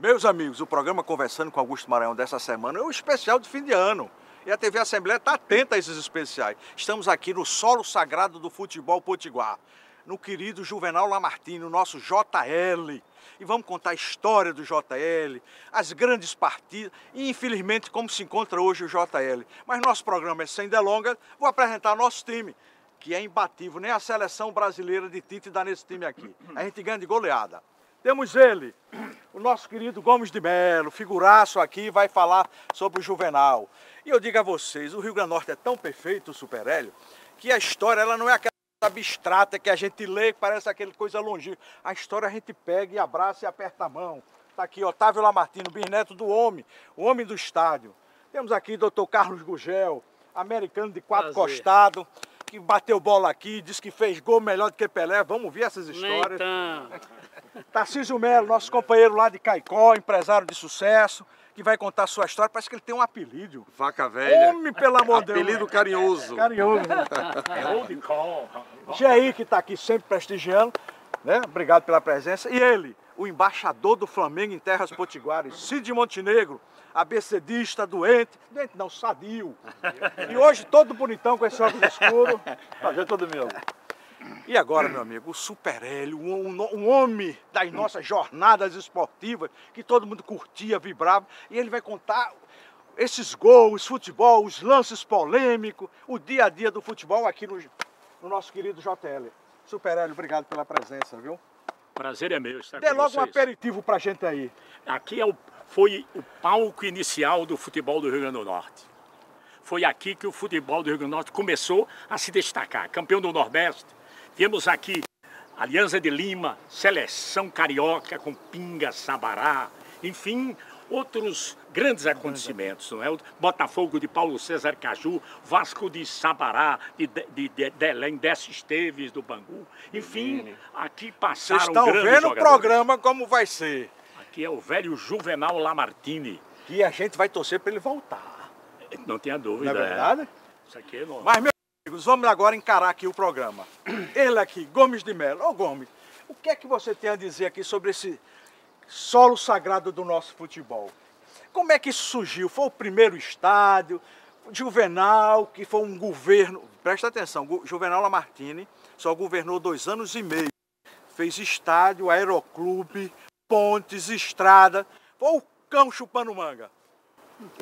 Meus amigos, o programa Conversando com Augusto Maranhão dessa semana é um especial de fim de ano. E a TV Assembleia está atenta a esses especiais. Estamos aqui no solo sagrado do futebol potiguar, no querido Juvenal Lamartine, o nosso JL. E vamos contar a história do JL, as grandes partidas e, infelizmente, como se encontra hoje o JL. Mas nosso programa é sem delongas, vou apresentar nosso time que é imbatível. Nem a seleção brasileira de Tite dá nesse time aqui. A gente ganha de goleada. Temos ele, o nosso querido Gomes de Melo, figuraço aqui, vai falar sobre o Juvenal. E eu digo a vocês, o Rio Grande do Norte é tão perfeito, o Super Hélio, que a história ela não é aquela abstrata que a gente lê, que parece aquela coisa longínqua. A história a gente pega e abraça e aperta a mão. Está aqui Otávio Lamartino, bisneto do homem, o homem do estádio. Temos aqui doutor Carlos Gugel, americano de quatro Prazer. costados, que bateu bola aqui, disse que fez gol melhor do que Pelé. Vamos ver essas histórias. Tarcísio Melo, nosso companheiro lá de Caicó, empresário de sucesso que vai contar sua história. Parece que ele tem um apelido. Vaca velha. Homem, pelo amor de Deus. Apelido carinhoso. Carinhoso. É old call. Jair, que está aqui sempre prestigiando. Né? Obrigado pela presença. E ele, o embaixador do Flamengo em terras potiguares, Cid Montenegro, abecedista, doente, doente não, sadio. E hoje todo bonitão com esse óculos escuro. Prazer todo meu. E agora, meu amigo, o Super Hélio, um, homem das nossas jornadas esportivas, que todo mundo curtia, vibrava, e ele vai contar esses gols, futebol, os lances polêmicos, o dia a dia do futebol aqui no, no nosso querido JL. Super Hélio, obrigado pela presença, viu? Prazer é meu estar Dê logo vocês. um aperitivo pra gente aí. Aqui é o, foi o palco inicial do futebol do Rio Grande do Norte. Foi aqui que o futebol do Rio Grande do Norte começou a se destacar. Campeão do Nordeste, temos aqui Aliança de Lima, Seleção Carioca com Pinga, Sabará, enfim, outros grandes acontecimentos, não é? O Botafogo de Paulo César Caju, Vasco de Sabará, de, de, de, de Décio Esteves do Bangu. Enfim, aqui passaram Vocês estão vendo o programa como vai ser. Aqui é o velho Juvenal Lamartine. E a gente vai torcer para ele voltar. Não tenha dúvida. Não é, é. verdade? É. Isso aqui é normal. Mas, meu... Amigos, vamos agora encarar aqui o programa. Ele aqui, Gomes de Mello. Ô Gomes, o que é que você tem a dizer aqui sobre esse solo sagrado do nosso futebol? Como é que isso surgiu? Foi o primeiro estádio, Juvenal, que foi um governo... Presta atenção, Juvenal Lamartine só governou dois anos e meio. Fez estádio, aeroclube, pontes, estrada. Foi o cão chupando manga.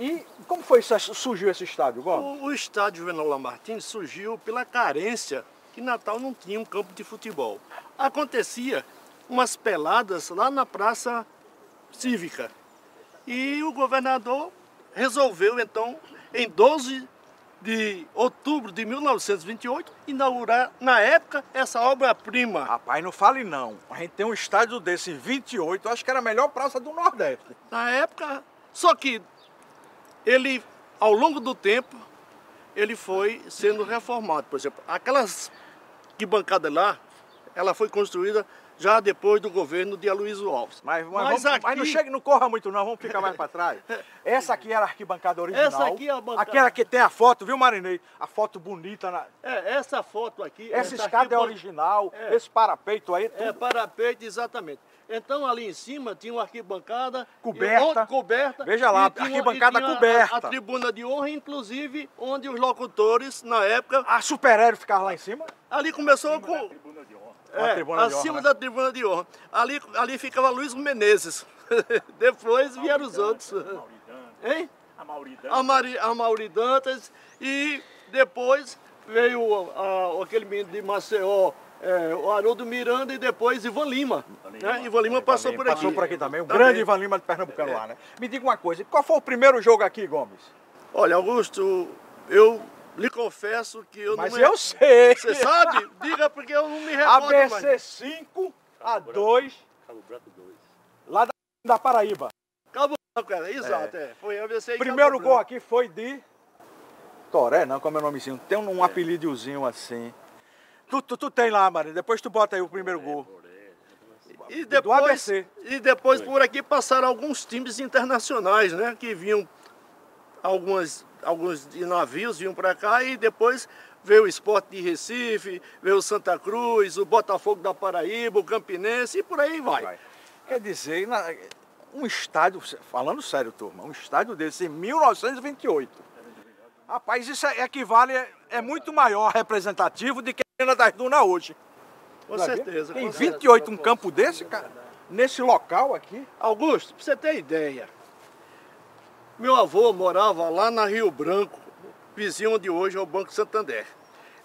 E como foi surgiu esse estádio, Gomes? O, o estádio Juvenal Lamartine surgiu pela carência que Natal não tinha um campo de futebol. Acontecia umas peladas lá na Praça Cívica. E o governador resolveu, então, em 12 de outubro de 1928, inaugurar, na época, essa obra-prima. Rapaz, não fale não. A gente tem um estádio desse em 28, acho que era a melhor praça do Nordeste. Na época, só que ele, ao longo do tempo, ele foi sendo reformado. Por exemplo, aquelas que bancada lá, ela foi construída já depois do governo de Aloysio Alves. Mas, mas, mas, vamos, aqui... mas não chega, não corra muito não, vamos ficar mais para trás. Essa aqui era a arquibancada original. Essa aqui é a bancada. Aquela que tem a foto, viu Marinei? A foto bonita. Na... É, essa foto aqui. Essa, essa escada é original, é. esse parapeito aí. É tudo. É, parapeito, exatamente. Então ali em cima tinha uma arquibancada coberta. E, coberta veja lá, tinha, arquibancada coberta. A, a, tribuna de honra, inclusive, onde os locutores, na época. A superhério ficava lá em cima? Ali começou acima com. Da tribuna de honra. É, tribuna acima de honra, né? da tribuna de honra. Ali, ali ficava Luiz Menezes. Depois vieram os outros. Hein? A Mauridantas A, Mari, a Mauridantes. E depois veio a, aquele menino de Maceió, é, o Haroldo Miranda e depois Ivan Lima. Ivan Lima, né? Ivan Lima é, passou por aqui. Passou por aqui também, o também. Tá grande Ivan Lima de pernambuco é. lá, né? Me diga uma coisa, qual foi o primeiro jogo aqui, Gomes? Olha, Augusto, eu lhe confesso que eu Mas não Mas eu sei! Você sabe? Diga porque eu não me recordo ABC 5 a 2. Cabo Branco 2. Lá da, da Paraíba. Cabo Branco, cara, é, exato. É. É. Foi ABC Primeiro gol aqui foi de... Toré, não, como é o nomezinho? Tem um, um é. apelidozinho assim... Tu, tu, tu tem lá, maria. Depois tu bota aí o primeiro gol. E depois, e depois por aqui passaram alguns times internacionais, né? Que vinham algumas, alguns navios vinham para cá e depois veio o Esporte de Recife, veio o Santa Cruz, o Botafogo da Paraíba, o Campinense e por aí vai. Quer dizer, um estádio, falando sério, turma, um estádio desse em 1928. Rapaz, isso é, equivale, é muito maior representativo de que das dunas hoje. Com certeza. Tem 28 certeza. um campo desse, cara? Nesse local aqui? Augusto, pra você ter ideia, meu avô morava lá na Rio Branco, vizinho onde hoje é o Banco Santander.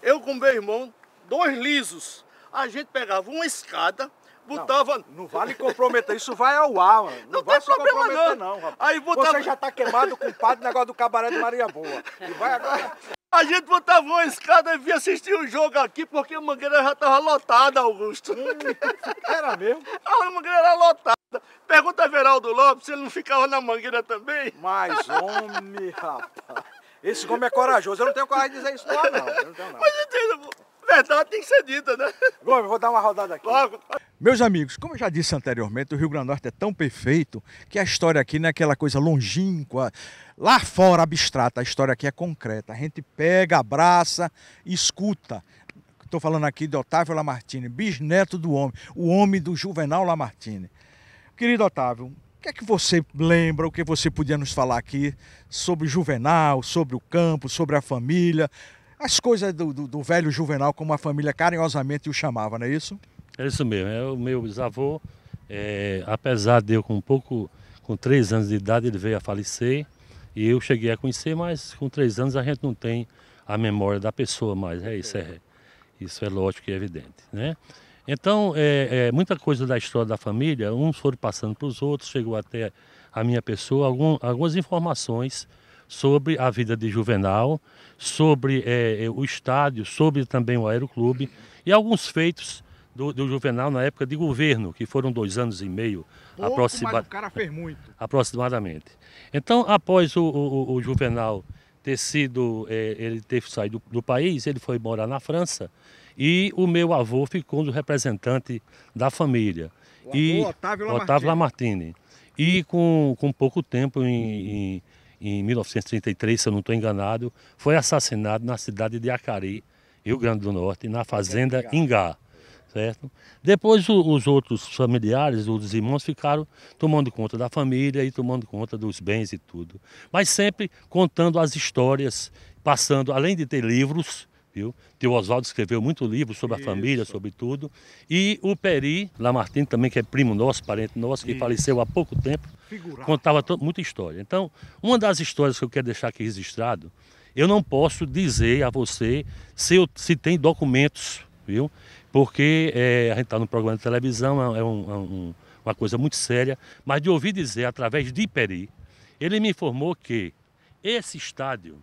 Eu com meu irmão, dois lisos, a gente pegava uma escada, botava... Não, não vale comprometer, isso vai ao ar, mano. Não, não vai se comprometer não, não rapaz. Aí botava... Você já tá queimado com o negócio do cabaré de Maria Boa. E vai agora... A gente botava uma escada e vinha assistir o jogo aqui, porque a Mangueira já estava lotada, Augusto. Hum, era mesmo? A Mangueira era lotada. Pergunta a Veraldo Lopes se ele não ficava na Mangueira também. Mas homem, rapaz. Esse homem é corajoso. Eu não tenho coragem de dizer isso lá, não. não, tenho, não. Mas entendo, verdade tem que ser dita, né? Gomes, vou dar uma rodada aqui. Logo. Meus amigos, como eu já disse anteriormente, o Rio Grande do Norte é tão perfeito que a história aqui não é aquela coisa longínqua, lá fora abstrata, a história aqui é concreta. A gente pega, abraça, escuta. Estou falando aqui de Otávio Lamartine, bisneto do homem, o homem do Juvenal Lamartine. Querido Otávio, o que é que você lembra, o que você podia nos falar aqui sobre Juvenal, sobre o campo, sobre a família, as coisas do, do, do velho Juvenal, como a família carinhosamente o chamava, não é isso? É isso mesmo, é o meu bisavô, é, apesar de eu com um pouco, com três anos de idade, ele veio a falecer e eu cheguei a conhecer, mas com três anos a gente não tem a memória da pessoa mais, é isso, é, isso é lógico e evidente, né? Então, é, é, muita coisa da história da família, uns foram passando para os outros, chegou até a minha pessoa algum, algumas informações sobre a vida de Juvenal, sobre é, é o estádio, sobre também o aeroclube e alguns feitos do, do Juvenal na época de governo, que foram dois anos e meio Pouco, o cara fez muito. aproximadamente. Então, após o, o, o Juvenal ter sido, é, ele ter saído do, do país, ele foi morar na França e o meu avô ficou como representante da família. O e Otávio Lamartine. Otávio Lamartine. E com, com pouco tempo, em, em, em 1933, se eu não estou enganado, foi assassinado na cidade de Acari, Rio Grande do Norte, na fazenda Ingá certo? Depois o, os outros familiares, os irmãos ficaram tomando conta da família e tomando conta dos bens e tudo. Mas sempre contando as histórias, passando, além de ter livros, viu? Teu Oswaldo escreveu muito livro sobre Isso. a família, sobre tudo. E o Peri Lamartine também, que é primo nosso, parente nosso, que Isso. faleceu há pouco tempo, Figurado. contava muita história. Então, uma das histórias que eu quero deixar aqui registrado, eu não posso dizer a você se, eu, se tem documentos, viu? porque é, a gente está no programa de televisão, é, é um, é um, uma coisa muito séria, mas de ouvir dizer através de Peri, ele me informou que esse estádio,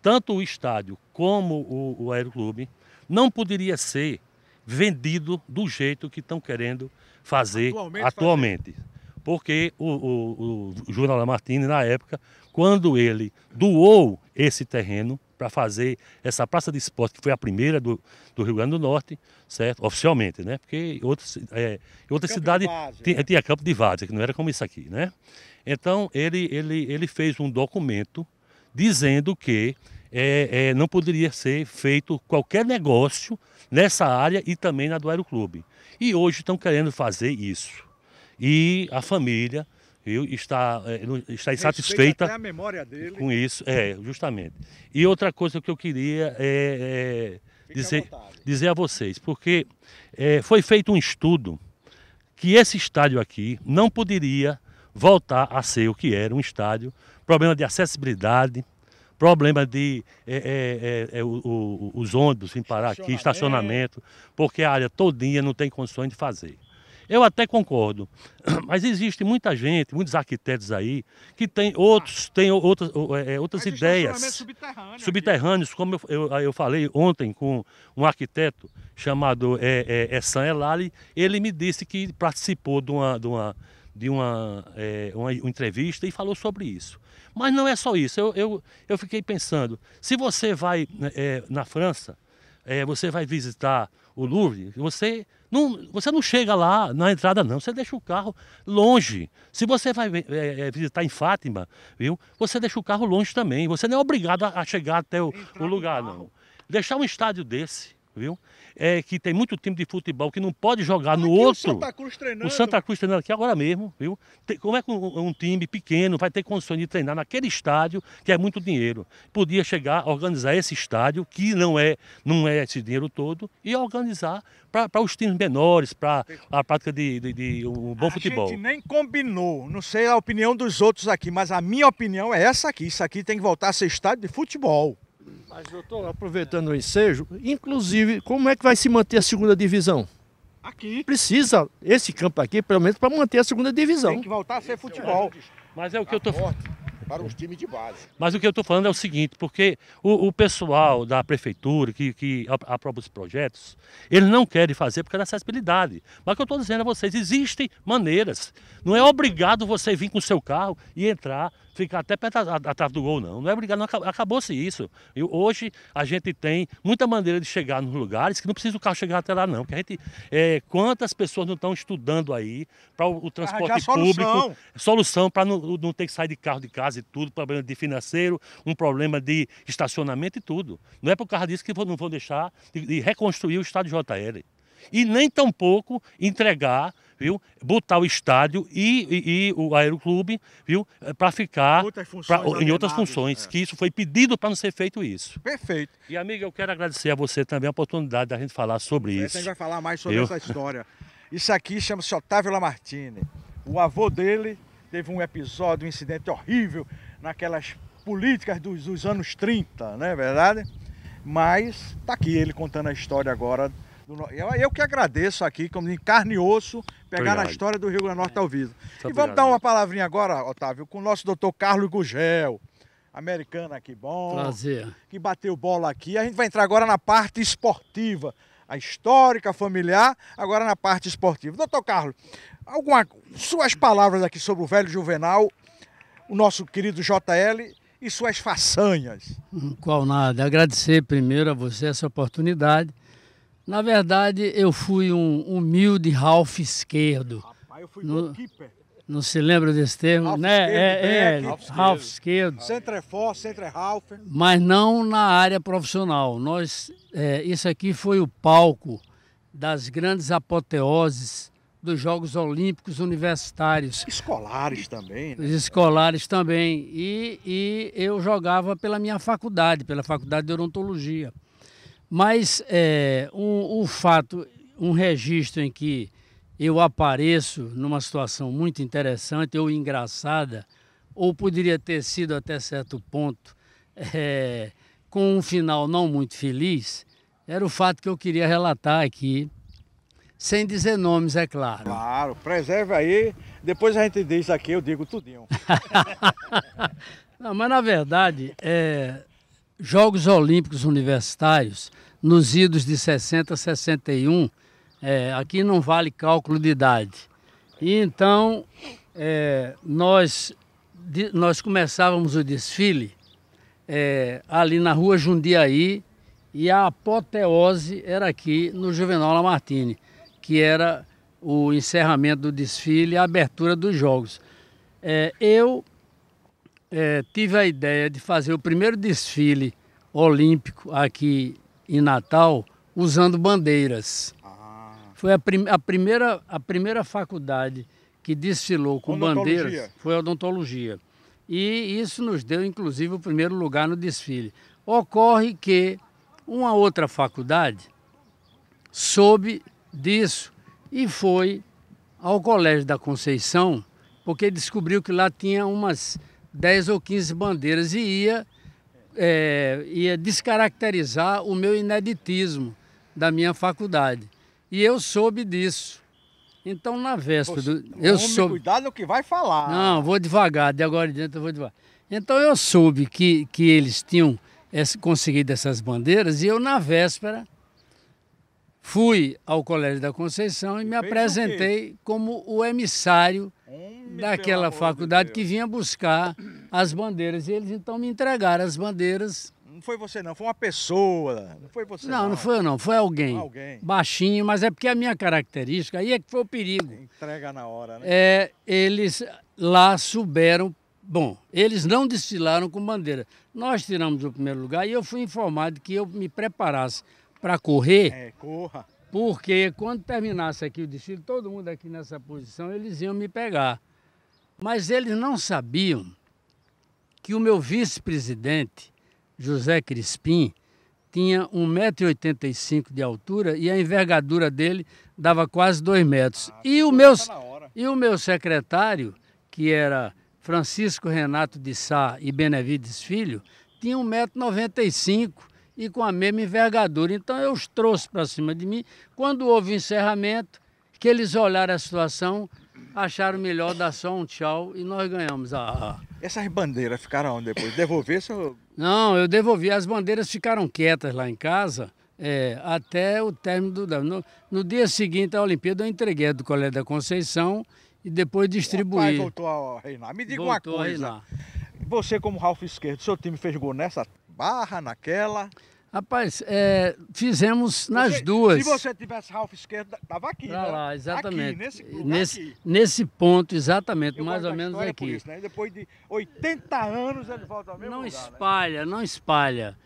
tanto o estádio como o, o aeroclube, não poderia ser vendido do jeito que estão querendo fazer atualmente. atualmente. Fazer. Porque o, o, o Júnior Lamartine, na época, quando ele doou esse terreno, para fazer essa praça de esporte, que foi a primeira do, do Rio Grande do Norte, certo? Oficialmente, né? Porque outra, é, outra campo cidade tinha, né? tinha, campo de várzea, que não era como isso aqui, né? Então, ele, ele, ele fez um documento dizendo que é, é, não poderia ser feito qualquer negócio nessa área e também na do Aeroclube. E hoje estão querendo fazer isso. E a família viu? Está, eh, está insatisfeita a memória dele. com isso. É, justamente. E outra coisa que eu queria é, é dizer, dizer a vocês, porque é, foi feito um estudo que esse estádio aqui não poderia voltar a ser o que era um estádio, problema de acessibilidade, problema de é, é, é, é o, o, os ônibus em parar aqui, estacionamento, porque a área todinha não tem condições de fazer. Eu até concordo, mas existe muita gente, muitos arquitetos aí, que tem outros, tem outras, é, é, outras é ideias. Subterrâneo subterrâneos, aqui. como eu, eu, eu, falei ontem com um arquiteto chamado é, é, Sam Elali, ele me disse que participou de uma, de uma de uma, é, uma, uma, entrevista e falou sobre isso. Mas não é só isso. Eu, eu, eu fiquei pensando, se você vai né, é, na França, é, você vai visitar o Louvre, você não, você não chega lá na entrada, não. Você deixa o carro longe. Se você vai é, visitar em Fátima, viu? Você deixa o carro longe também. Você não é obrigado a, a chegar até o, o lugar, não. Deixar um estádio desse viu? É que tem muito time de futebol que não pode jogar aqui no é outro. O Santa Cruz treinando. O Santa Cruz treinando aqui agora mesmo, viu? Tem, como é que um, um, time pequeno vai ter condições de treinar naquele estádio que é muito dinheiro? Podia chegar, organizar esse estádio, que não é, não é esse dinheiro todo, e organizar para os times menores, para a prática de, de, de, um bom a futebol. A gente nem combinou, não sei a opinião dos outros aqui, mas a minha opinião é essa aqui. Isso aqui tem que voltar a ser estádio de futebol. Mas, doutor, aproveitando o ensejo, inclusive, como é que vai se manter a segunda divisão? Aqui. Precisa esse campo aqui, pelo menos, para manter a segunda divisão. Tem que voltar a ser futebol. Mas é o que eu tá estou para os times de base. Mas o que eu estou falando é o seguinte, porque o, o pessoal da prefeitura que, que aprova os projetos, eles não querem fazer por causa é da acessibilidade. Mas o que eu estou dizendo a vocês, existem maneiras. Não é obrigado você vir com o seu carro e entrar ficar até perto, atrás do gol, não. Não é obrigado, não. Acabou-se isso. E hoje a gente tem muita maneira de chegar nos lugares que não precisa o carro chegar até lá, não. Porque a gente. É, quantas pessoas não estão estudando aí para o, o, transporte público? Solução, solução para não, não, ter que sair de carro de casa e tudo, problema de financeiro, um problema de estacionamento e tudo. Não é por causa disso que não vão deixar de, de reconstruir o estado JL. E nem tampouco entregar viu? Botar o estádio e, e, e o aeroclube, viu? Eh, para ficar outras pra, em outras funções, é. que isso foi pedido para não ser feito isso. Perfeito. E amiga, eu quero agradecer a você também a oportunidade da gente falar sobre isso. A gente vai falar mais sobre eu... essa história. Isso aqui chama-se Otávio Lamartine. O avô dele teve um episódio, um incidente horrível naquelas políticas dos, dos anos 30, não é verdade? Mas tá aqui ele contando a história agora eu, eu, que agradeço aqui, como em carne e osso, pegar na história do Rio Grande do Norte ao vivo. Muito e vamos dar uma palavrinha agora, Otávio, com o nosso doutor Carlos Gugel. americano aqui bom. Prazer. Que bateu bola aqui. A gente vai entrar agora na parte esportiva. A histórica, a familiar, agora na parte esportiva. Doutor Carlos, alguma, suas palavras aqui sobre o velho Juvenal, o nosso querido JL e suas façanhas. Hum, qual nada. Agradecer primeiro a você essa oportunidade na verdade, eu fui um humilde Ralph esquerdo. Rapaz, eu fui no... Não se lembra desse termo, Ralph né? Esquerdo, é, é, Ralph, Ralph esquerdo. Centro é forte, centro é Ralph. Mas não na área profissional. Nós, é, isso aqui foi o palco das grandes apoteoses dos Jogos Olímpicos Universitários. Escolares também, né? Escolares também. E, e eu jogava pela minha faculdade, pela Faculdade de Odontologia. Mas é, um, fato, um registro em que eu apareço numa situação muito interessante ou engraçada, ou poderia ter sido até certo ponto, é, com um final não muito feliz, era o fato que eu queria relatar aqui, sem dizer nomes, é claro. Claro, preserve aí, depois a gente diz aqui, eu digo tudinho. não, mas na verdade, é, Jogos Olímpicos Universitários, nos idos de 60 a 61, é, aqui não vale cálculo de idade. E então é, nós, de, nós começávamos o desfile é, ali na rua Jundiaí e a apoteose era aqui no Juvenal Lamartine, que era o encerramento do desfile e a abertura dos jogos. É, eu é, tive a ideia de fazer o primeiro desfile olímpico aqui em Natal usando bandeiras. Ah. Foi a, prim a, primeira, a primeira faculdade que desfilou com odontologia. bandeiras foi odontologia. E isso nos deu, inclusive, o primeiro lugar no desfile. Ocorre que uma outra faculdade soube disso e foi ao Colégio da Conceição, porque descobriu que lá tinha umas 10 ou 15 bandeiras e ia, é, ia descaracterizar o meu ineditismo da minha faculdade. E eu soube disso. Então, na véspera. Você, eu soube... Cuidado o que vai falar. Não, vou devagar, de agora em diante eu vou devagar. Então, eu soube que, que eles tinham esse, conseguido essas bandeiras e eu, na véspera, fui ao Colégio da Conceição e me apresentei como o emissário daquela faculdade de que vinha buscar as bandeiras. E eles então me entregaram as bandeiras. Não foi você não, foi uma pessoa. Não foi você não. Não, não foi eu não, foi alguém. alguém. Baixinho, mas é porque a minha característica, aí é que foi o perigo. Entrega na hora, né? É, eles lá souberam, bom, eles não destilaram com bandeira. Nós tiramos o primeiro lugar e eu fui informado que eu me preparasse para correr. É, corra porque quando terminasse aqui o desfile, todo mundo aqui nessa posição, eles iam me pegar. Mas eles não sabiam que o meu vice-presidente, José Crispim, tinha 1,85m de altura e a envergadura dele dava quase 2 metros. Ah, e, o meu, tá e o meu secretário, que era Francisco Renato de Sá e Benevides Filho, tinha 1,95m e com a mesma envergadura. Então eu os trouxe para cima de mim. Quando houve o encerramento, que eles olharam a situação, acharam melhor dar só um tchau e nós ganhamos a. Ah, ah. Essas bandeiras ficaram onde depois? Devolver seu. Não, eu devolvi. As bandeiras ficaram quietas lá em casa. É, até o término do. No, no dia seguinte à Olimpíada, eu entreguei a do Colégio da Conceição e depois distribuí. O pai voltou a reinar. Me diga voltou uma coisa. Você, como Ralf Esquerdo, seu time fez gol nessa barra, naquela? Rapaz, é, fizemos nas você, duas. Se você tivesse Ralph esquerdo, dava aqui, pra né? lá, exatamente. Aqui, nesse, nesse, aqui. nesse, ponto, exatamente, Eu mais ou menos aqui. Isso, né? Depois de 80 anos ele volta ao mesmo Não lugar, né? espalha, né? não espalha.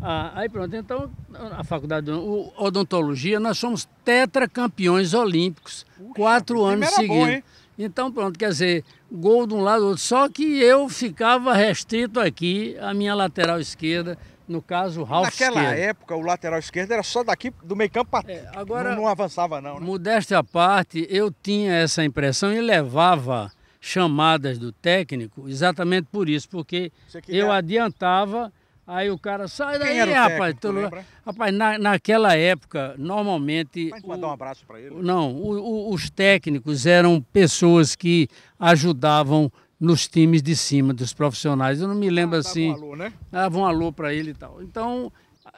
Ah, aí pronto, então a faculdade de odontologia, nós somos tetracampeões olímpicos, Puxa, quatro anos seguidos. Então pronto, quer dizer, gol de um lado ou outro. Só que eu ficava restrito aqui, a minha lateral esquerda, no caso, Ralf Naquela esquerda. época, o lateral esquerdo era só daqui do meio campo para é, agora não, não, avançava não. Né? Modéstia à parte, eu tinha essa impressão e levava chamadas do técnico exatamente por isso, porque eu adiantava Aí o cara, sai daí, rapaz. Técnico, tu... Rapaz, na, naquela época, normalmente. Pode o... um abraço para ele? Não, o, o, os técnicos eram pessoas que ajudavam nos times de cima dos profissionais. Eu não me lembro ah, assim. Né? Dava um alô, né? Davam um alô para ele e tal. Então,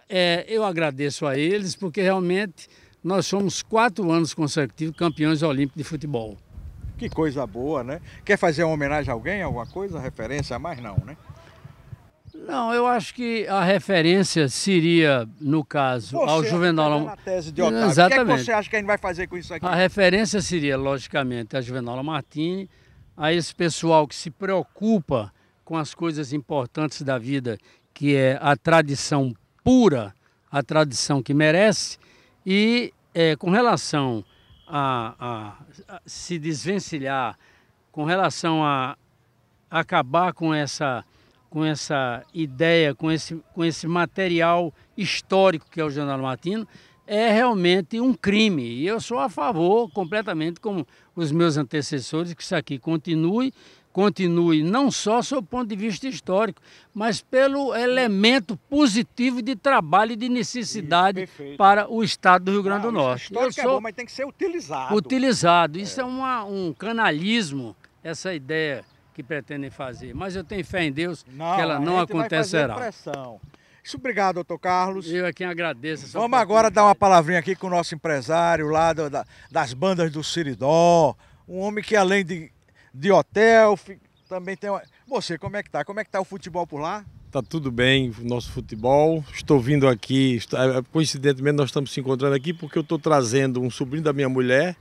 é, eu agradeço a eles, porque realmente nós somos quatro anos consecutivos campeões olímpicos de futebol. Que coisa boa, né? Quer fazer uma homenagem a alguém, alguma coisa, referência a mais? Não, né? Não, eu acho que a referência seria, no caso, você ao é Juvenal Amarante. tese de Exatamente. O que, é que, você acha que a gente vai fazer com isso aqui? A referência seria, logicamente, a Juvenal Lamartine, a esse pessoal que se preocupa com as coisas importantes da vida, que é a tradição pura, a tradição que merece, e é, com relação a, a, a se desvencilhar, com relação a acabar com essa com essa ideia, com esse, com esse material histórico que é o Jornal Matino, é realmente um crime. E eu sou a favor completamente, como os meus antecessores, que isso aqui continue, continue não só sob o ponto de vista histórico, mas pelo elemento positivo de trabalho e de necessidade isso, para o Estado do Rio Grande do Norte. Não, isso é, é sou... é bom, mas tem que ser utilizado. Utilizado. Isso é, é uma, um canalismo, essa ideia que pretendem fazer. Mas eu tenho fé em Deus não, que ela não acontecerá. Isso, obrigado, doutor Carlos. Eu é quem agradeço. Vamos agora dar uma palavrinha aqui com o nosso empresário lá do, da, das bandas do Siridó. Um homem que além de, de hotel, também tem uma... Você, como é que tá? Como é que tá o futebol por lá? Tá tudo bem, nosso futebol. Estou vindo aqui, é, é, coincidentemente nós estamos se encontrando aqui porque eu estou trazendo um sobrinho da minha mulher,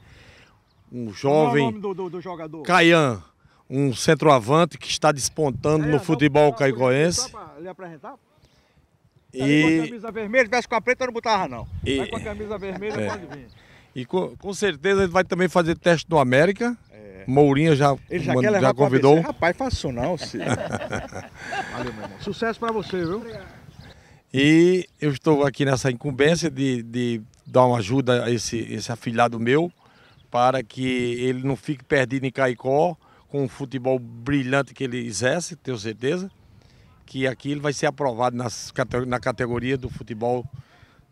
um jovem... Qual é o nome do, do, do jogador? Caian um centroavante que está despontando é, no futebol caigoense. E... Tá com a camisa vermelha, tivesse com a preta, eu não botava, não. E... Vai com a camisa vermelha, é. pode vir. E com, com, certeza ele vai também fazer teste no América. É. Mourinha já, ele já, mano, já convidou. Dizer, é Rapaz, faço não, Cid. Valeu, meu irmão. Sucesso para você, viu? Obrigado. E eu estou aqui nessa incumbência de, de dar uma ajuda a esse, esse afilhado meu para que ele não fique perdido em Caicó com o futebol brilhante que ele exerce, tenho certeza, que aqui ele vai ser aprovado nas, na categoria do futebol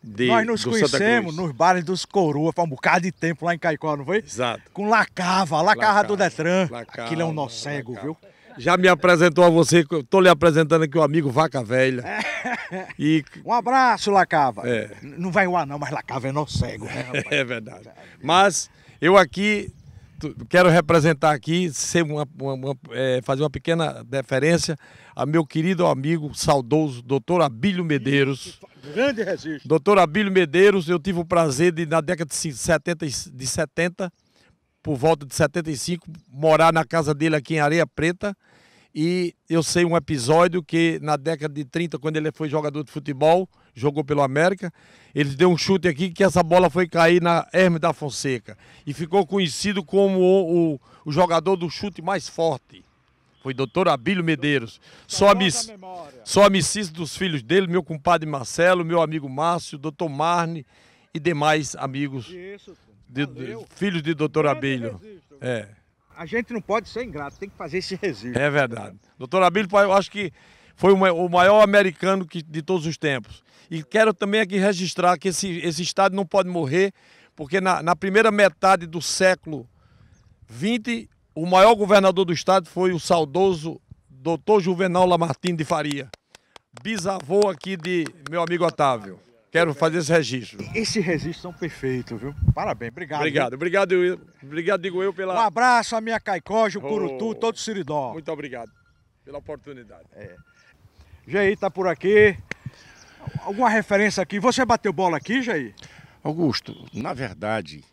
de, Nós nos conhecemos nos bares dos Coroa, foi um bocado de tempo lá em Caicó, não foi? Exato. Com Lacava, Lacava do Detran. Lacava, Aquilo é um nó cego, viu? Já me apresentou a você, estou lhe apresentando aqui o amigo Vaca Velha. É. E... Um abraço, Lacava. É. Não vai o anão, não, mas Lacava é nó cego. Né, é verdade. Mas eu aqui quero representar aqui, uma, uma, uma, é, fazer uma pequena deferência a meu querido amigo saudoso, doutor Abílio Medeiros. Grande registro. Doutor Abílio Medeiros, eu tive o prazer de, na década de 70, de 70, por volta de 75, morar na casa dele aqui em Areia Preta. E eu sei um episódio que na década de 30, quando ele foi jogador de futebol, jogou pelo América. Ele deu um chute aqui que essa bola foi cair na Hermes da Fonseca. E ficou conhecido como o, o, o jogador do chute mais forte. Foi doutor Abílio Medeiros. Só amic... Só amicício dos filhos dele, meu compadre Marcelo, meu amigo Márcio, doutor Marne e demais amigos. Isso, de, de, filhos de doutor Abílio. É. A gente não pode ser ingrato, tem que fazer esse registro. É verdade. Doutor Abílio, eu acho que foi o maior americano que, de todos os tempos. E quero também aqui registrar que esse, esse estado não pode morrer, porque na, na primeira metade do século XX, o maior governador do estado foi o saudoso doutor Juvenal Lamartine de Faria, bisavô aqui de meu amigo Otávio. Quero fazer esse registro. Esse registro são perfeitos, viu? Parabéns, obrigado. Obrigado, viu? obrigado, eu, obrigado, digo eu, pela. Um abraço à minha Caicó, Jucurutu, oh, todo o Siridó. Muito obrigado pela oportunidade. É. Jair está por aqui alguma referência aqui. Você bateu bola aqui, Jair? Augusto, na verdade,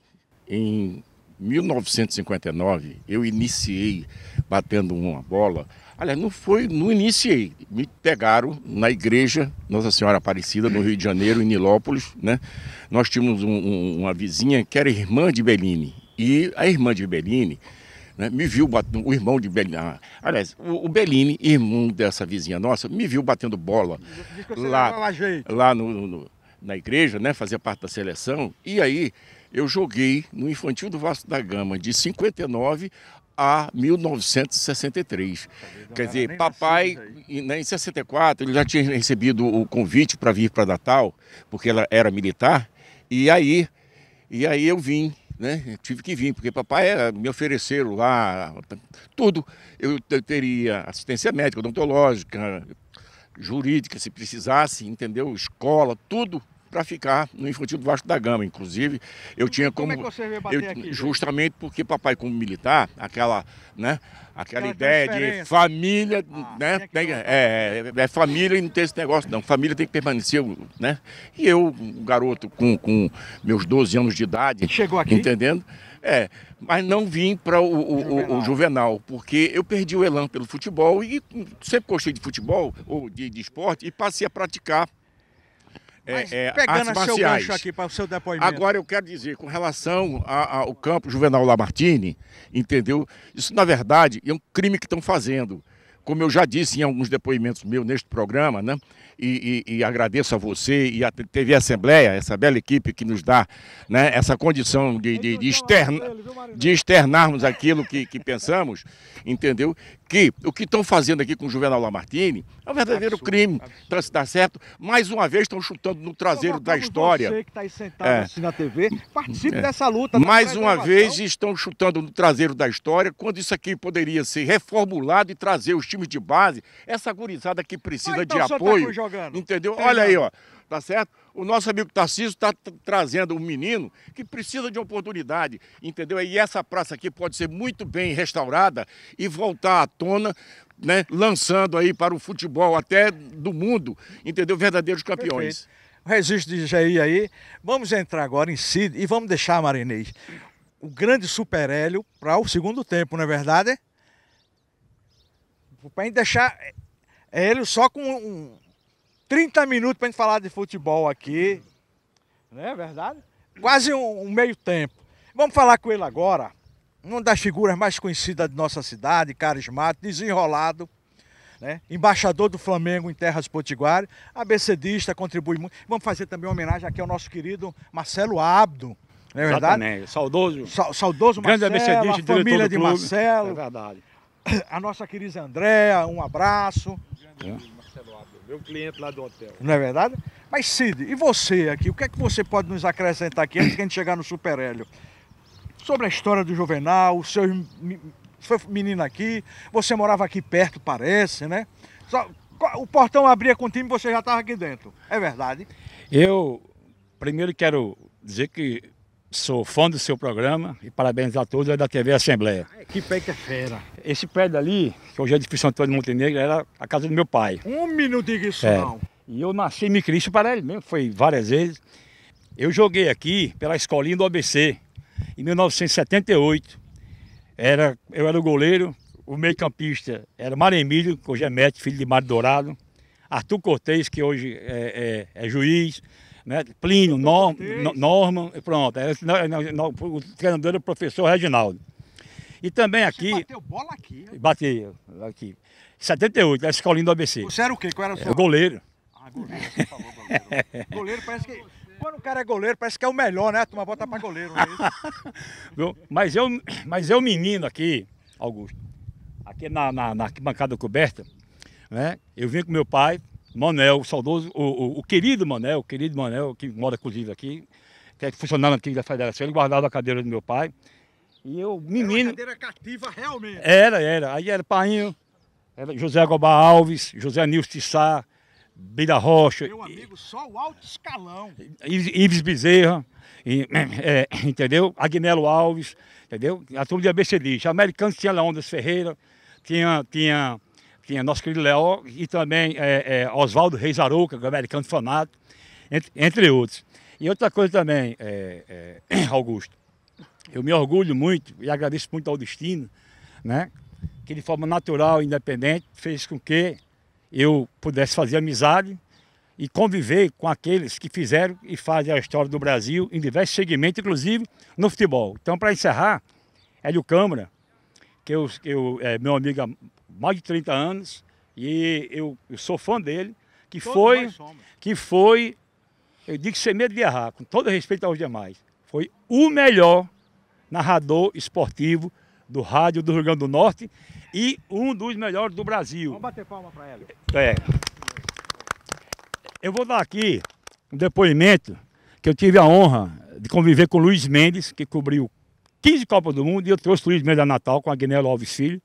em 1959 eu iniciei batendo uma bola. Aliás, não foi, não iniciei. Me pegaram na igreja Nossa Senhora Aparecida, no Rio de Janeiro, em Nilópolis, né? Nós tínhamos um, um, uma vizinha que era irmã de Bellini. E a irmã de Bellini né, me viu batendo, o irmão de Bellini, ah, aliás, o, o Bellini, irmão dessa vizinha nossa, me viu batendo bola lá, lá no, no, na igreja, né, fazia parte da seleção, e aí eu joguei no Infantil do Vasco da Gama de 59 a 1963. Quer dizer, papai, né, em 64, ele já tinha recebido o convite para vir para Natal, porque ela era militar, e aí, e aí eu vim né? Eu tive que vir, porque papai era, me ofereceram lá tudo. Eu teria assistência médica, odontológica, jurídica, se precisasse, entendeu? Escola, tudo para ficar no infantil do Vasco da Gama. Inclusive, eu tinha como. como é você bater eu, aqui, justamente porque papai, como militar, aquela, né, aquela, ideia de família, ah, né? Tem, é, é, é, família e não tem esse negócio, não. Família tem que permanecer, né? E eu, um garoto com, com meus 12 anos de idade. Chegou aqui. Entendendo? É, mas não vim para o, o, o, juvenal, porque eu perdi o elan pelo futebol e sempre gostei de futebol ou de, de esporte e passei a praticar é, é, pegando artes marciais. seu gancho aqui para o seu depoimento. Agora eu quero dizer, com relação ao campo Juvenal Lamartine, entendeu? Isso, na verdade, é um crime que estão fazendo como eu já disse em alguns depoimentos meus neste programa, né? E, e, e agradeço a você e a TV Assembleia, essa bela equipe que nos dá né, essa condição de, de, de, externa, de externarmos aquilo que, que, pensamos, entendeu? Que o que estão fazendo aqui com o Juvenal Lamartine é um verdadeiro absurdo, crime, então, se dá certo. Mais uma vez estão chutando no traseiro então, da história. Você que está aí sentado é. assistindo TV, participe é. dessa luta. Mais uma vez estão chutando no traseiro da história, quando isso aqui poderia ser reformulado e trazer os times de base, essa gurizada que precisa ah, então de tá apoio. Tá jogando. Entendeu? Olha aí, ó. Tá certo? O nosso amigo Tarcísio está trazendo um menino que precisa de oportunidade, entendeu? E essa praça aqui pode ser muito bem restaurada e voltar à tona, né? Lançando aí para o futebol até do mundo, entendeu? Verdadeiros campeões. Perfeito. O registro de Jair aí. Vamos entrar agora em Cid e vamos deixar a Marinês o grande Super Hélio para o segundo tempo, não é verdade? Para gente deixar é, é ele só com um, 30 minutos para gente falar de futebol aqui. Não é verdade? Quase um, um meio tempo. Vamos falar com ele agora. Uma das figuras mais conhecidas de nossa cidade, carismático, desenrolado. Né? Embaixador do Flamengo em Terras Potiguares, ABCdista, contribui muito. Vamos fazer também uma homenagem aqui ao nosso querido Marcelo Abdo, não é verdade? Saudoso. Sa saudoso Grande Marcelo, a família de Marcelo. É verdade a nossa querida Andréa, um abraço. Grande Marcelo Abdo, meu cliente lá do hotel. Não é verdade? Mas Cid, e você aqui? O que é que você pode nos acrescentar aqui antes que a gente chegar no Super Hélio? Sobre a história do Juvenal, o seu foi menino aqui, você morava aqui perto, parece, né? Só, o portão abria com o time e você já estava aqui dentro. É verdade? Eu primeiro quero dizer que Sou fã do seu programa e parabéns a todos é da TV Assembleia. Que é que é fera. Esse prédio ali, que hoje é de São Antônio de Montenegro, era a casa do meu pai. Um minuto de isso é. não. E eu nasci e me criei para ele mesmo, foi várias vezes. Eu joguei aqui pela escolinha do ABC, em 1978. Era, eu era o goleiro, o meio campista era Mário Emílio, que hoje é médico, filho de Mário Dourado. Arthur Cortez, que hoje é, é, é juiz né? Plínio, Norm, Norman, pronto. É, é, o treinador era é o professor Reginaldo. E também aqui. Você bateu bola aqui? Né? Bati aqui. 78, na escolinha do ABC. Você era o quê? Qual era o seu? É, goleiro. Ah, goleiro, você falou goleiro. goleiro parece que. Quando o cara é goleiro, parece que é o melhor, né? A bota pra goleiro. Né? mas, eu, mas eu, menino aqui, Augusto, aqui na, na, na coberta, né? Eu vim com meu pai, Manel, o saudoso, o, o, o, querido Manel, o querido Manel, que mora inclusive aqui, que é funcionário antigo da federação, ele guardava a cadeira do meu pai. E eu, menino. Era cadeira cativa realmente. Era, era. Aí era Painho, era José Agobá Alves, José Nils Tissá, Bida Rocha. Meu amigo, e, só o alto escalão. Ives Bezerra, e, é, entendeu? Agnelo Alves, entendeu? A turma de ABCD. Americanos tinha Leondas Ferreira, tinha, tinha que é nosso querido Léo, e também é, é, Oswaldo Reis Arouca, que é americano fanático, entre, entre, outros. E outra coisa também, é, é Augusto, eu me orgulho muito e agradeço muito ao destino, né, que de forma natural e independente fez com que eu pudesse fazer amizade e conviver com aqueles que fizeram e fazem a história do Brasil em diversos segmentos, inclusive no futebol. Então, para encerrar, Hélio Câmara, que eu, eu é, meu amigo mais de 30 anos, e eu, eu sou fã dele, que Todos foi, que foi, eu digo sem medo de errar, com todo respeito aos demais, foi o melhor narrador esportivo do rádio do Rio Grande do Norte e um dos melhores do Brasil. Vamos bater palma para ele. É. Eu vou dar aqui um depoimento que eu tive a honra de conviver com o Luiz Mendes, que cobriu 15 Copas do Mundo, e eu trouxe o Luiz Mendes a Natal com a Guiné Alves Filho.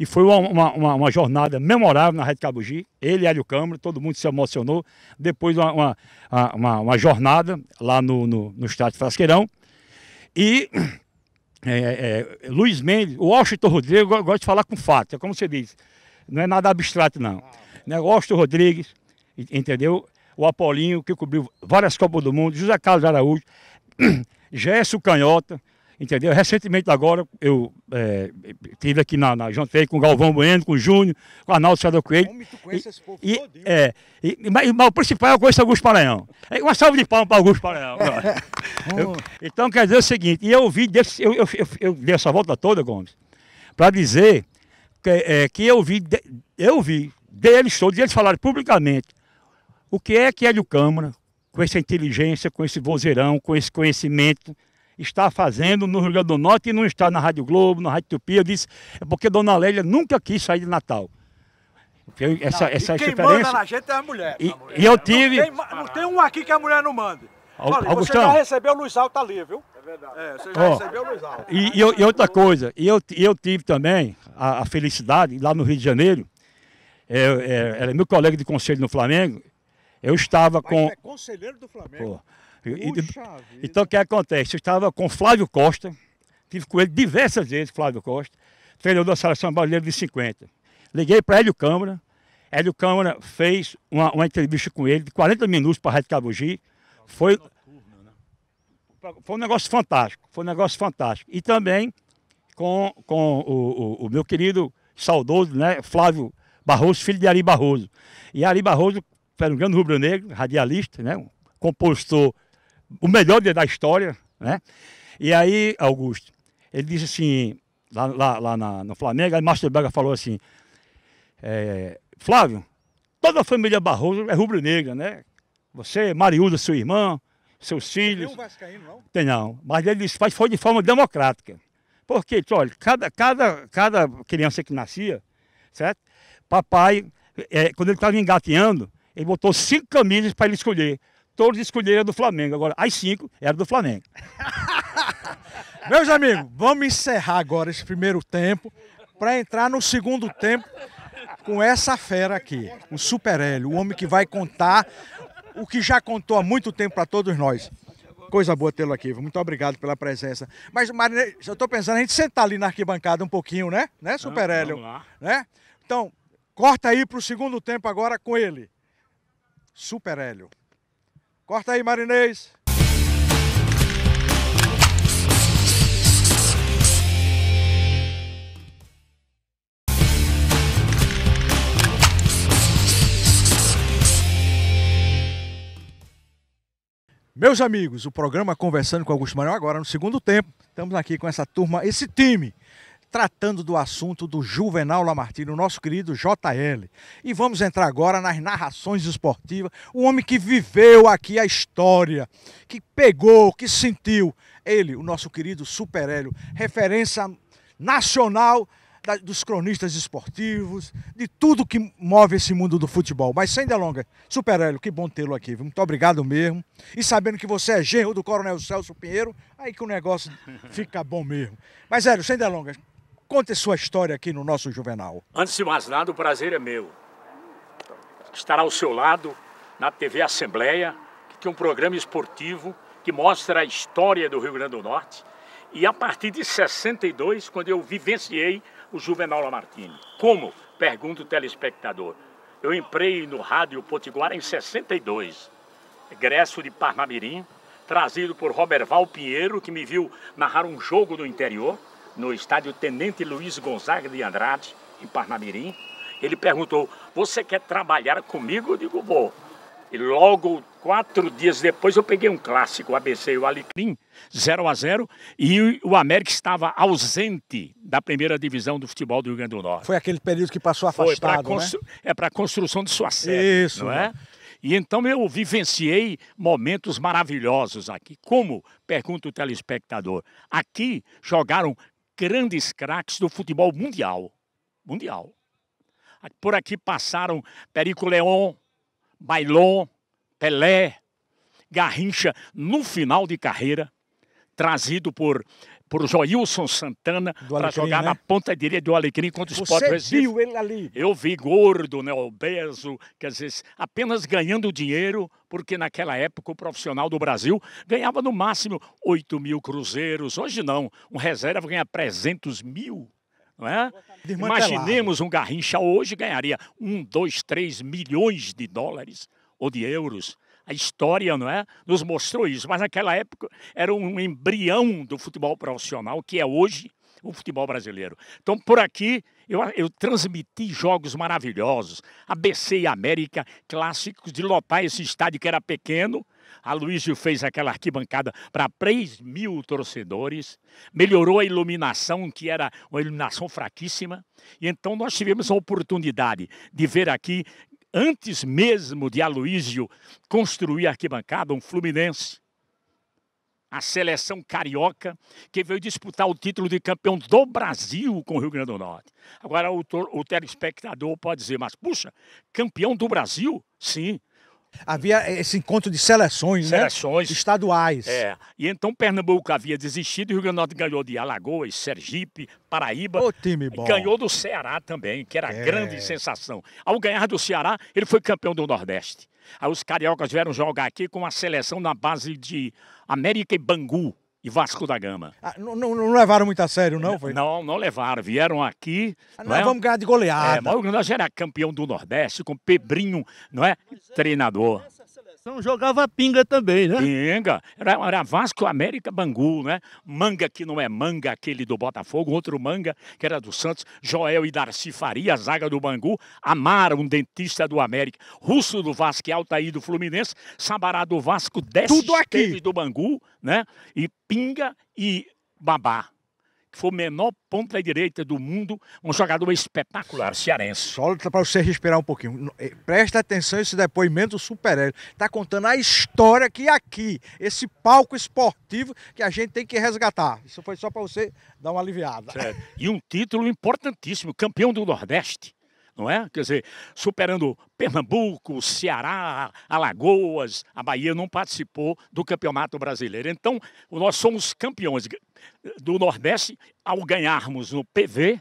E foi uma, uma, uma jornada memorável na Rede Cabugi. Ele e Hélio Câmara, todo mundo se emocionou. Depois uma, uma, uma jornada lá no, no, no Estado de Frasqueirão. E é, é, é, Luiz Mendes, o Washington Rodrigues, eu gosto de falar com fato, é como você diz, não é nada abstrato não. Né? Washington Rodrigues, entendeu? O Apolinho, que cobriu várias Copas do Mundo, José Carlos Araújo, Gerson Canhota, entendeu? Recentemente agora eu é, tive aqui na, na jantei com o Galvão Bueno, com o Júnior, com o Arnaldo Cedro Coelho. Homem, tu conhece e, esse povo e, todo, é, e, mas, mas, o principal é eu conheço Augusto Paranhão. É, uma salva de palmas para Augusto Paranhão. eu, então quer dizer o seguinte, e eu vi, desse, eu, eu, eu, eu dei essa volta toda, Gomes, para dizer que, é, que, eu vi, de, eu vi deles todos, eles falaram publicamente o que é que Hélio Câmara, com essa inteligência, com esse vozeirão, com esse conhecimento, está fazendo no Rio Grande do Norte e não está na Rádio Globo, na Rádio Tupi. Eu disse, é porque Dona Lélia nunca quis sair de Natal. Eu, essa, não, essa é quem manda na gente é a mulher. E, mulher. e eu tive... Não tem, não tem, um aqui que a mulher não mande. Olha, você já recebeu o Luiz Alto ali, viu? É verdade. É, você já oh. recebeu o Luiz Alto. E, e, e, outra coisa, e eu, eu tive também a, a felicidade, lá no Rio de Janeiro, é, é, ela é, era meu colega de conselho no Flamengo, eu estava Mas com. É conselheiro do Flamengo. Pô. Puxa então o que acontece? Eu estava com Flávio Costa, tive com ele diversas vezes, Flávio Costa, treinador da seleção brasileira de 50. Liguei para Hélio Câmara, Hélio Câmara fez uma, uma, entrevista com ele de 40 minutos para a Rede Cabugi. Foi, foi um negócio fantástico, foi um negócio fantástico. E também com, com o, o, o meu querido saudoso, né, Flávio Barroso, filho de Ari Barroso. E Ari Barroso era um grande rubro-negro, radialista, né, um o melhor dia da história, né? E aí, Augusto, ele disse assim, lá, lá, lá na, no Flamengo, aí Márcio Braga falou assim, é, Flávio, toda a família Barroso é rubro-negra, né? Você, Mariúda, seu irmão, seus filhos. Tem um vascaíno, não? Tem não. Mas ele disse, faz foi de forma democrática. Porque, olha, cada, cada, cada criança que nascia, certo? Papai, é, quando ele estava engateando, ele botou cinco camisas para ele escolher todos escolheram do Flamengo. Agora, as cinco eram do Flamengo. Meus amigos, vamos encerrar agora esse primeiro tempo para entrar no segundo tempo com essa fera aqui, o Super Hélio, o homem que vai contar o que já contou há muito tempo para todos nós. Coisa boa tê-lo aqui, muito obrigado pela presença. Mas, Marinei, eu estou pensando a gente sentar ali na arquibancada um pouquinho, né? Né, Super Hélio? Vamos lá. Né? Então, corta aí para o segundo tempo agora com ele. Super Hélio. Corta aí, Marinês. Meus amigos, o programa Conversando com Augusto Manuel agora no segundo tempo. Estamos aqui com essa turma, esse time tratando do assunto do Juvenal Lamartine, o nosso querido JL. E vamos entrar agora nas narrações esportivas, o homem que viveu aqui a história, que pegou, que sentiu. Ele, o nosso querido Super Hélio, referência nacional da, dos cronistas esportivos, de tudo que move esse mundo do futebol. Mas sem delongas, Super Hélio, que bom tê-lo aqui. Muito obrigado mesmo. E sabendo que você é genro do Coronel Celso Pinheiro, aí que o negócio fica bom mesmo. Mas, Hélio, sem delongas, Conte sua história aqui no nosso Juvenal. Antes de mais nada, o prazer é meu. Estar ao seu lado na TV Assembleia, que é um programa esportivo que mostra a história do Rio Grande do Norte. E a partir de 62, quando eu vivenciei o Juvenal Lamartine. Como? Pergunta o telespectador. Eu entrei no Rádio Potiguara em 62, egresso de Parnamirim, trazido por Robert Val Pinheiro, que me viu narrar um jogo no interior no estádio Tenente Luiz Gonzaga de Andrade, em Parnamirim. Ele perguntou: Você quer trabalhar comigo? Eu digo: Vou. E logo quatro dias depois eu peguei um clássico, o ABC e o Alecrim, 0 a 0 e o América estava ausente da primeira divisão do futebol do Rio Grande do Norte. Foi aquele período que passou afastado, Foi né? constru... né? É para a construção de sua sede, Isso, não é? Né? E então eu vivenciei momentos maravilhosos aqui. Como? Pergunta o telespectador. Aqui jogaram grandes craques do futebol mundial. Mundial. Por aqui passaram Perico Leon, Bailon, Pelé, Garrincha, no final de carreira, trazido por por Joilson Santana para jogar né? na ponta direita do Alecrim contra o Sport Recife. viu ele ali? Eu vi gordo, né, obeso, quer dizer, apenas ganhando dinheiro, porque naquela época o profissional do Brasil ganhava no máximo 8 mil cruzeiros. Hoje não, um reserva ganha 300 mil. É? Imaginemos um Garrincha hoje ganharia um, dois, três milhões de dólares ou de euros a história não é, nos mostrou isso. Mas naquela época era um embrião do futebol profissional, que é hoje o futebol brasileiro. Então, por aqui, eu, eu transmiti jogos maravilhosos, ABC e América, clássicos de lotar esse estádio que era pequeno. A Luísio fez aquela arquibancada para 3 mil torcedores, melhorou a iluminação, que era uma iluminação fraquíssima. E então nós tivemos a oportunidade de ver aqui antes mesmo de Aloísio construir a arquibancada, um Fluminense, a seleção carioca, que veio disputar o título de campeão do Brasil com o Rio Grande do Norte. Agora, o, o telespectador pode dizer, mas puxa, campeão do Brasil? Sim, Havia esse encontro de seleções, né? seleções. né? estaduais. É. E então Pernambuco havia desistido, e o Rio Grande do Norte ganhou de Alagoas, Sergipe, Paraíba. O time bom. Ganhou do Ceará também, que era é. grande sensação. Ao ganhar do Ceará, ele foi campeão do Nordeste. Aí os cariocas vieram jogar aqui com a seleção na base de América e Bangu e Vasco da Gama. Ah, não, não, não, levaram muito a sério, não? Foi? Não, não levaram. Vieram aqui. Ah, não, é? vamos ganhar de goleada. É, mas o era campeão do Nordeste com Pebrinho, não é? é. Treinador jogava pinga também, né? Pinga. Era, era Vasco, América, Bangu, né? Manga que não é manga, aquele do Botafogo, outro manga que era do Santos, Joel e Darcy Faria, zaga do Bangu, Amara, um dentista do América, Russo do Vasco e Altaí do Fluminense, Sabará do Vasco, Desce Tudo aqui. do Bangu, né? E Pinga e Babá que foi o menor ponta direita do mundo, um jogador espetacular, cearense. Só para você respirar um pouquinho. Eh, presta atenção esse depoimento super Hélio. Está contando a história que aqui, esse palco esportivo que a gente tem que resgatar. Isso foi só para você dar uma aliviada. Certo. E um título importantíssimo, campeão do Nordeste não é? Quer dizer, superando Pernambuco, Ceará, Alagoas, a Bahia não participou do Campeonato Brasileiro. Então, nós somos campeões do Nordeste ao ganharmos no PV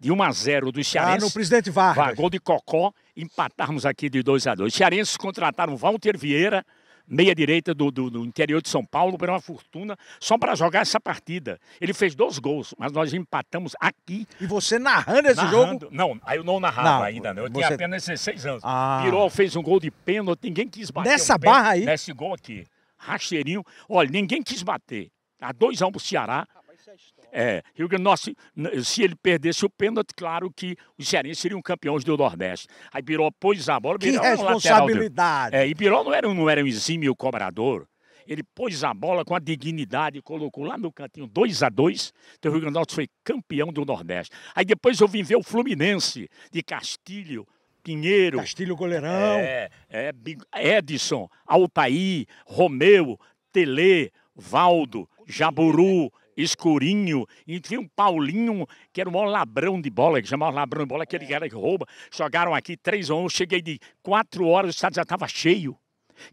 de 1 a 0 do Cearense. Ah, no Presidente Vargas. Gol de Cocó, empatarmos aqui de 2 a 2. Cearenses contrataram Walter Vieira, meia-direita do, do, do, interior de São Paulo, por uma fortuna, só para jogar essa partida. Ele fez dois gols, mas nós empatamos aqui. E você narrando esse narrando, jogo? Não, aí eu não narrava não, ainda, não. Né? Eu você... tinha apenas 16 anos. Ah. fez um gol de pênalti, ninguém quis bater. Nessa um barra aí? Nesse gol aqui. Racheirinho. Olha, ninguém quis bater. há tá dois anos o Ceará. É, Rio Grande do Norte, se ele perdesse o pênalti, claro que os cearenses seriam campeões do Nordeste. Aí Birol pôs a bola. Que Biró responsabilidade! Era é, e Birol não era, um, não era um exímio cobrador. Ele pôs a bola com a dignidade, colocou lá no cantinho 2 a 2 Então o Rio Grande do Norte foi campeão do Nordeste. Aí depois eu vim ver o Fluminense de Castilho, Pinheiro. Castilho Goleirão. É, é, Edson, Altair, Romeu, Tele, Valdo, Jaburu, escurinho, e tinha um Paulinho, que era um labrão de bola, que chamava labrão de bola, aquele cara é. que rouba. Jogaram aqui três ou cheguei de quatro horas, o estado já estava cheio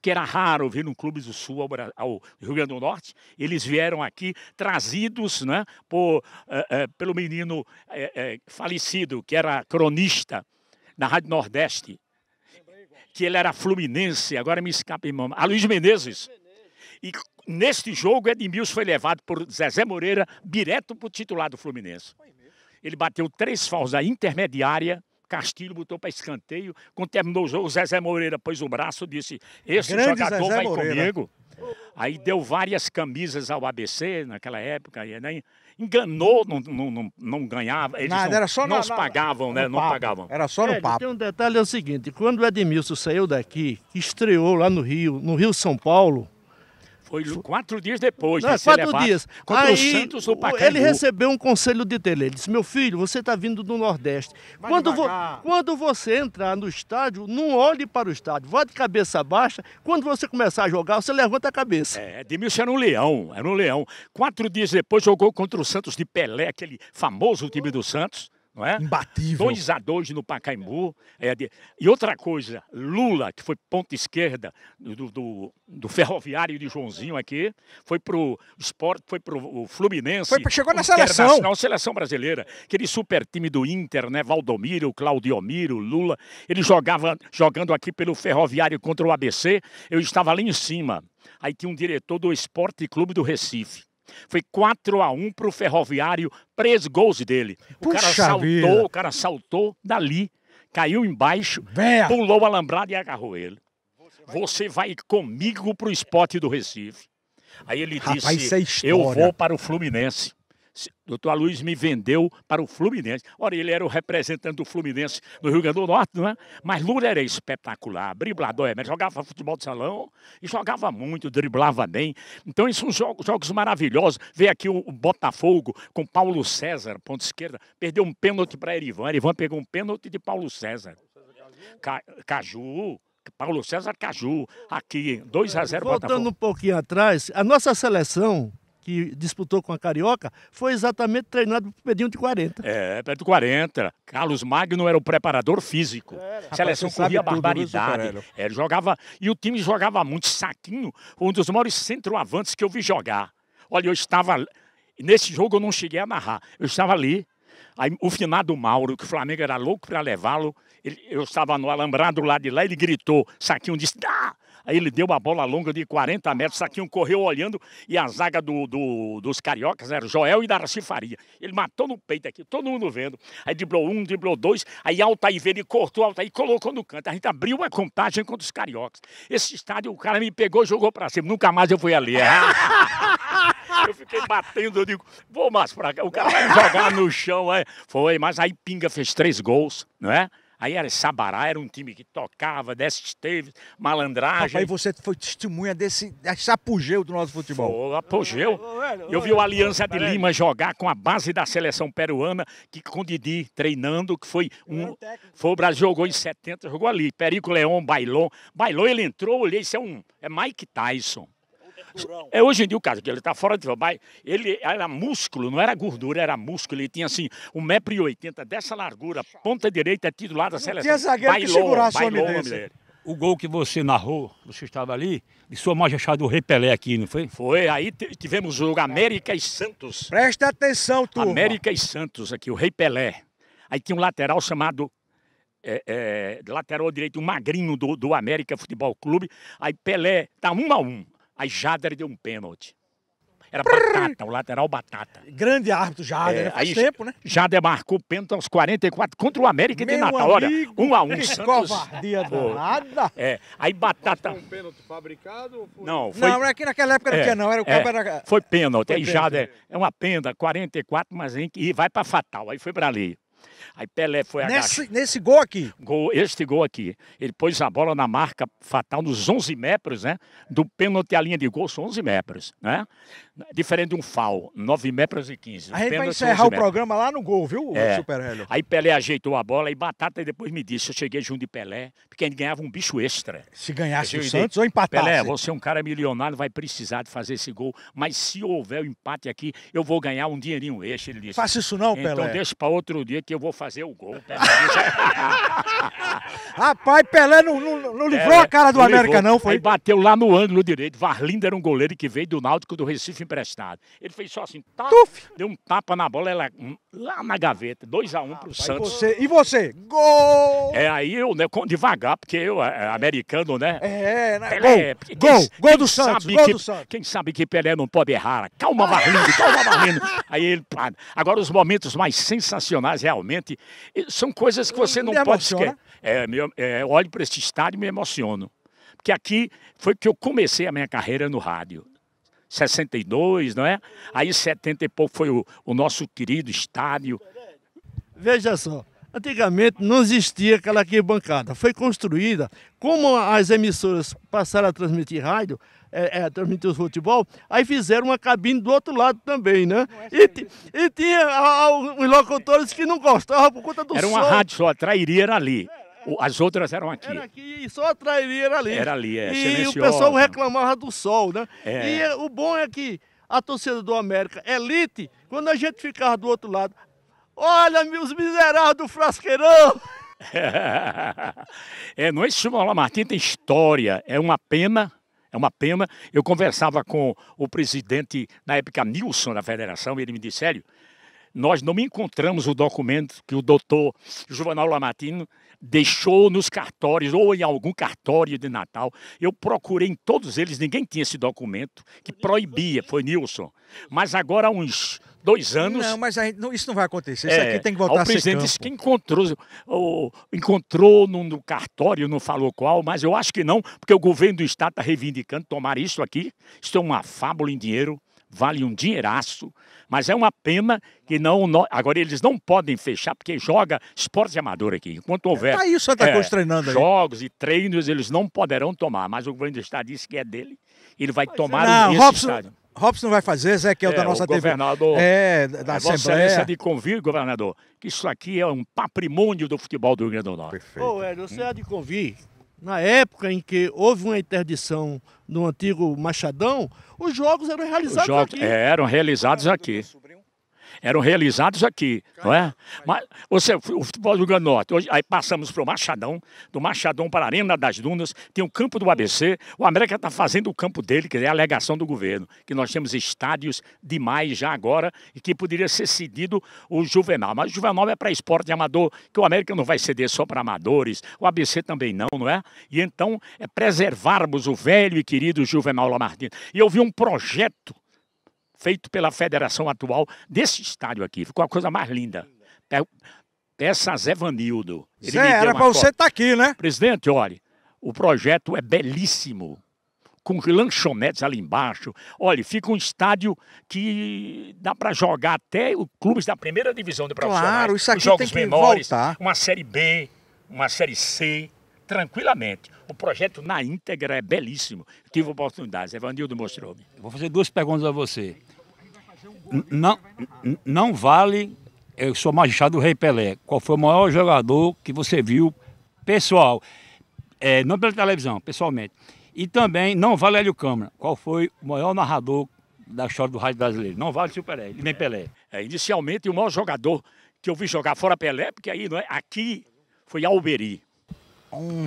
que era raro vir no clube do Sul ao, ao, Rio Grande do Norte. Eles vieram aqui trazidos né, por, é, é, pelo menino é, falecido, que era cronista na Rádio Nordeste, que ele era fluminense, agora me escapa, irmão, a Luiz Menezes. E neste jogo, Edmilson foi levado por Zezé Moreira direto para o titular do Fluminense. Ele bateu três faltas da intermediária. Castilho botou para escanteio. Quando terminou o jogo, o Zezé Moreira pôs o braço e disse: Esse Grande jogador Zezé vai Moreira. comigo. Oh, Aí deu várias camisas ao ABC naquela época. Né? Enganou, não, não, não, não ganhava. Eles Nada, não, era só não na, pagavam, né? Não papo. pagavam. Era só no é, papo. Tem um detalhe: é o seguinte, quando o Edmilson saiu daqui, estreou lá no Rio, no Rio São Paulo, foi quatro dias depois. Não, de é quatro dias. Contra Aí, o Santos ou Ele recebeu um conselho de tele. Ele disse: Meu filho, você está vindo do Nordeste. Quando, vo quando, você entrar no estádio, não olhe para o estádio. Vá de cabeça baixa. Quando você começar a jogar, você levanta a cabeça. É, Edmilson era um leão. Era um leão. Quatro dias depois jogou contra o Santos de Pelé, aquele famoso time do Santos não é? Imbatível. 2 a 2 no Pacaembu. É de... E outra coisa, Lula, que foi ponta esquerda do, do, do ferroviário de Joãozinho aqui, foi pro esporte, foi pro Fluminense. Foi, chegou na seleção. Na seleção brasileira. Aquele super time do Inter, né? Valdomiro, Claudiomiro, Lula. Ele jogava jogando aqui pelo ferroviário contra o ABC. Eu estava ali em cima. Aí tinha um diretor do Esporte Clube do Recife. Foi 4 a 1 para o Ferroviário, três gols dele. O Puxa cara saltou, vida. o cara saltou dali, caiu embaixo, pulou a lambrada e agarrou ele. Você vai comigo para o esporte do Recife. Aí ele Rapaz, disse: é Eu vou para o Fluminense doutor Luiz me vendeu para o Fluminense. Ora, ele era o representante do Fluminense no Rio Grande do Norte, não é? Mas Lula era espetacular, driblador, é, jogava futebol de salão e jogava muito, driblava bem. Então, esses são jogos, jogos maravilhosos. Veio aqui o, Botafogo com Paulo César, ponto esquerda, perdeu um pênalti para Erivan. Erivan pegou um pênalti de Paulo César. Ca, Caju. Paulo César Caju, aqui, 2 a 0 Voltando um pouquinho atrás, a nossa seleção que disputou com a Carioca, foi exatamente treinado para Pedinho de 40. É, perto de 40. Carlos Magno era o preparador físico. Era. A seleção Rapaz, corria barbaridade. Isso, é, jogava, e o time jogava muito. Saquinho, um dos maiores centroavantes que eu vi jogar. Olha, eu estava. Nesse jogo eu não cheguei a narrar. Eu estava ali. Aí, o finado Mauro, que o Flamengo era louco para levá-lo, eu estava no alambrado lá de lá, ele gritou, Saquinho disse, dá! Ah! Aí ele deu uma bola longa de 40 metros. Saquinho correu olhando e a zaga do, do, dos cariocas era Joel e Darcy Faria. Ele matou no peito aqui, todo mundo vendo. Aí driblou um, driblou dois. Aí e veio, ele cortou alta e colocou no canto. A gente abriu a contagem contra os cariocas. Esse estádio, o cara me pegou, jogou pra cima. Nunca mais eu fui ali. Eu fiquei batendo, eu digo, vou mais pra cá. O cara vai jogar no chão. É. Foi, mas aí Pinga fez três gols, não é? Aí era Sabará, era um time que tocava, Décio teve malandragem. Aí você foi testemunha desse, desse apogeu do nosso futebol. Foi, apogeu. Eu vi o Aliança de Lima jogar com a base da seleção peruana, que com o Didi treinando, que foi um. Foi, o Brasil jogou em 70, jogou ali. Perico Leão, Bailon. Bailon, ele entrou, olhei, isso é um. É Mike Tyson. É, hoje em dia o caso ele está fora de trabalho, ele era músculo, não era gordura, era músculo. Ele tinha assim, 1,80m dessa largura, ponta direita, titular da seleção. Não tinha zagueiro bailou, que segurasse bailou, o nome dele o gol que você narrou, você estava ali, de sua majestade o Rei Pelé aqui, não foi? Foi, aí tivemos o América e Santos. Presta atenção, turma. América e Santos aqui, o Rei Pelé. Aí tinha um lateral chamado, é, é, lateral direito, um magrinho do, do América Futebol Clube. Aí Pelé, tá um a um. Aí Jader deu um pênalti. Era batata, o lateral batata. Grande árbitro Jader, é, né? faz aí, tempo, né? Jader marcou pênalti aos 44 contra o América Meu de Natal. Olha, um a um, Santos. Covardia nada. É, aí batata... Foi um pênalti fabricado? Ou foi... Não, foi... Não, aqui é naquela época é, não tinha não, era o é, era... Foi pênalti, foi aí pênalti. Jader, é uma penda, 44, mas em... e vai pra fatal, aí foi pra ali. Aí Pelé foi nesse, agachado. Nesse gol aqui? Gol, este gol aqui. Ele pôs a bola na marca fatal nos 11 metros, né? Do pênalti à linha de gol, são 11 metros, né? Diferente de um FAO, 9 metros e 15. A gente vai encerrar o programa lá no gol, viu, é. Super Hélio? Aí Pelé ajeitou a bola e Batata depois me disse, eu cheguei junto de Pelé, porque a gente ganhava um bicho extra. Se ganhasse o Santos ou empatasse? Pelé, você é um cara milionário, vai precisar de fazer esse gol, mas se houver o um empate aqui, eu vou ganhar um dinheirinho extra, ele disse. Faça isso não, então Pelé. Então deixa para outro dia que eu vou fazer o gol. Pelé. Rapaz, Pelé não, não, não livrou Pelé, a cara do América livrou. não, foi? Aí bateu lá no ângulo direito, Varlinda era um goleiro que veio do Náutico do Recife emprestado. Ele fez só assim, tá, deu um tapa na bola, ela hum, lá na gaveta, 2 a 1 um pro Santos. E você, e você? Gol! É aí eu, né, devagar, porque eu, é, é, americano, né? É, né? Pelé, gol, gol, quem, gol, do Santos, gol que, do Santos. Quem sabe que Pelé não pode errar. Calma, Barrindo, calma, Barrindo. Aí ele, pá. agora os momentos mais sensacionais, realmente, são coisas que você não me pode esquecer. É, meu, é, olho para este estádio e me emociono. Porque aqui foi que eu comecei a minha carreira no rádio. 62, não é? Aí 70 e pouco foi o, o nosso querido estádio. Veja só, antigamente não existia aquela arquibancada. Foi construída, como as emissoras passaram a transmitir rádio, é, é, transmitir o futebol, aí fizeram uma cabine do outro lado também, né? É e, e tinha ah, ah, os locutores que não gostavam por conta do Era uma som. rádio só, a trairia era ali. É as outras eram aqui. Era aqui e só a trairia era ali. Era ali, é. E o pessoal reclamava do sol, né? É. E é, o bom é que a torcida do América Elite, quando a gente ficava do outro lado, olha os miseráveis do frasqueirão! é, não é isso, Martim tem história, é uma pena é uma pena. Eu conversava com o presidente, na época, Nilson, da federação, e ele me disse, sério, nós não encontramos o documento que o doutor Juvenal Lamatino deixou nos cartórios ou em algum cartório de Natal. Eu procurei em todos eles, ninguém tinha esse documento que proibia, foi Nilson. Mas agora há uns dois anos... Não, mas gente, não, isso não vai acontecer, isso é, aqui tem que voltar a ser O presidente disse que encontrou, ou, encontrou no, no cartório, não falou qual, mas eu acho que não, porque o governo do Estado está reivindicando tomar isso aqui. Isso é uma fábula em dinheiro vale um dinheiraço. Mas é uma pena que não. Agora, eles não podem fechar, porque joga esporte amador aqui. Enquanto houver. Está é, aí, Santa Cruz é, treinando. Jogos e treinos, eles não poderão tomar. Mas o governo do estado disse que é dele. Ele vai pois é. tomar não, nesse Robson... estádio. Robson vai fazer, Zé, que é o é, da nossa TV. Governador, é, da Vossa é, Assembleia. Vossa de convir, governador, que isso aqui é um patrimônio do futebol do Rio Grande do Norte. Perfeito. Ô, Hélio, você hum. há de convir na época em que houve uma interdição no antigo Machadão, os jogos eram realizados os jogos aqui. Eram realizados aqui eram realizados aqui, não é? Mas você, o futebol do Norte, hoje, aí passamos para o Machadão, do Machadão para a Arena das Dunas, tem o campo do ABC, o América está fazendo o campo dele, que é a alegação do governo, que nós temos estádios demais já agora e que poderia ser cedido o Juvenal, mas o Juvenal é para esporte amador, que o América não vai ceder só para amadores, o ABC também não, não é? E então é preservarmos o velho e querido Juvenal Lamartine. E eu vi um projeto feito pela federação atual desse estádio aqui. Ficou a coisa mais linda. Peça a Zé Vanildo. Ele Zé, era para você estar tá aqui, né? Presidente, olha, o projeto é belíssimo. Com lanchonetes ali embaixo. Olha, fica um estádio que dá para jogar até os clubes da primeira divisão de profissionais. Claro, isso aqui os jogos tem que memórias, voltar. Uma Série B, uma Série C tranquilamente. O projeto na íntegra é belíssimo. tive oportunidades, Evanildo mostrou-me. Vou fazer duas perguntas a você. Não, não vale, eu sou magistrado do Rei Pelé, qual foi o maior jogador que você viu pessoal? É, não pela televisão, pessoalmente. E também não vale Hélio Câmara, qual foi o maior narrador da história do rádio brasileiro. Não vale Super Hélio, nem Pelé. É, inicialmente, o maior jogador que eu vi jogar fora Pelé, porque aí não é, aqui foi Alberi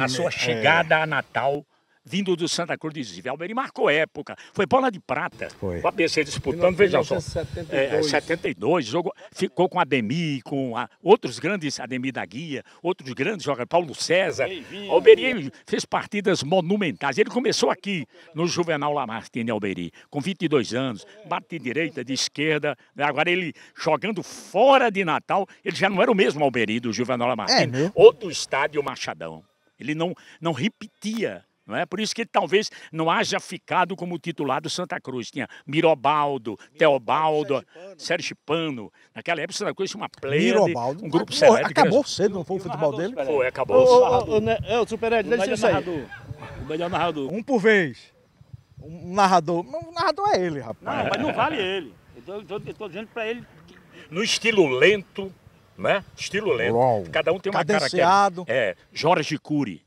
a sua é. chegada é. a Natal vindo do Santa Cruz de Zive. Alberi marcou época. Foi bola de prata. Foi. a ABC disputando, veja só. 72. É, 72 é, jogou, ficou com Ademir, com a, outros grandes, Ademir da Guia, outros grandes jogadores, Paulo César. Alberi fez partidas monumentais. Ele começou aqui no Juvenal Lamartine Alberi, com 22 anos, bate de direita, de esquerda. Né? Agora ele jogando fora de Natal, ele já não era o mesmo Alberi do Juvenal Lamartine. É, né? Outro estádio, Machadão. Ele não, não repetia. Não é? Por isso que ele talvez não haja ficado como titular do Santa Cruz. Tinha Mirobaldo, Mirobaldo Teobaldo, Sérgio Pano. Naquela época, o Santa Cruz tinha uma player, Mirobaldo. um grupo ah, sério. Acabou cedo, não foi o, o futebol dele? Foi, acabou. Ô, É o ô, né, Supered, deixa isso aí. O melhor narrador. Um por vez. Um narrador. O narrador é ele, rapaz. Não, mas não é. vale ele. Eu estou dizendo para ele... Que... No estilo lento, né? Estilo lento. Uau. Cada um tem uma Cadenciado. É, Jorge Cury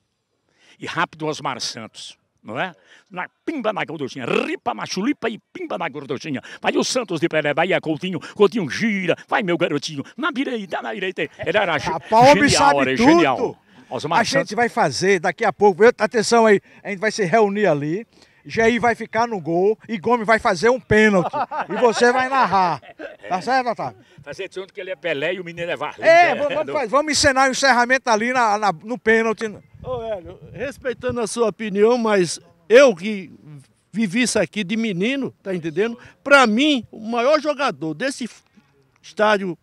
e rápido Osmar Santos. Não é? Na, pimba na gorduchinha, ripa machulipa e pimba na gorduchinha. Vai o Santos de Pelé, vai a Coutinho, Coutinho gira, vai meu garotinho, na direita, na direita. Ele era ge genial, era genial. Osmar a Santos. gente vai fazer daqui a pouco, atenção aí, a gente vai se reunir ali Jair vai ficar no gol e Gomes vai fazer um pênalti. e você vai narrar. Tá é. certo, Otávio? Fazer tudo que ele é Pelé e o menino é Varley. É, né? vamos, vamos, vamos encenar o encerramento ali na, na, no pênalti. Ô, Hélio, respeitando a sua opinião, mas eu que vivi isso aqui de menino, tá entendendo? Para mim, o maior jogador desse estádio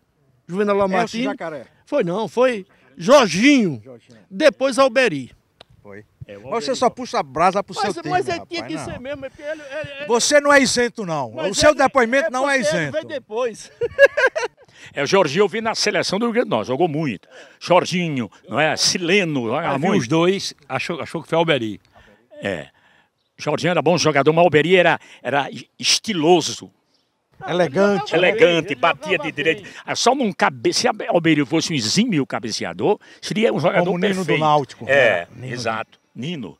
Juvenal é Lamartine... Foi não, foi Jorginho. Jorginho. Depois Alberi. É, mas você só puxa a brasa pro mas, seu mas time. ele rapaz, tinha que não. ser mesmo. É ele, ele, ele... Você não é isento, não. Mas o seu depoimento é não é isento. Vem depois. É, o Jorginho eu vi na seleção do Rio Grande do Norte, jogou muito. Jorginho, não é? Sileno, não é? muito. os dois, achou, achou que foi Alberi. É. Jorginho era bom jogador, mas Alberi era, era estiloso. Elegante. Elegante, batia de direito. Ah, só num cabeça. Se Alberi fosse um exímio cabeceador, seria um jogador Como perfeito. menino do Náutico. É, né? exato. Nino,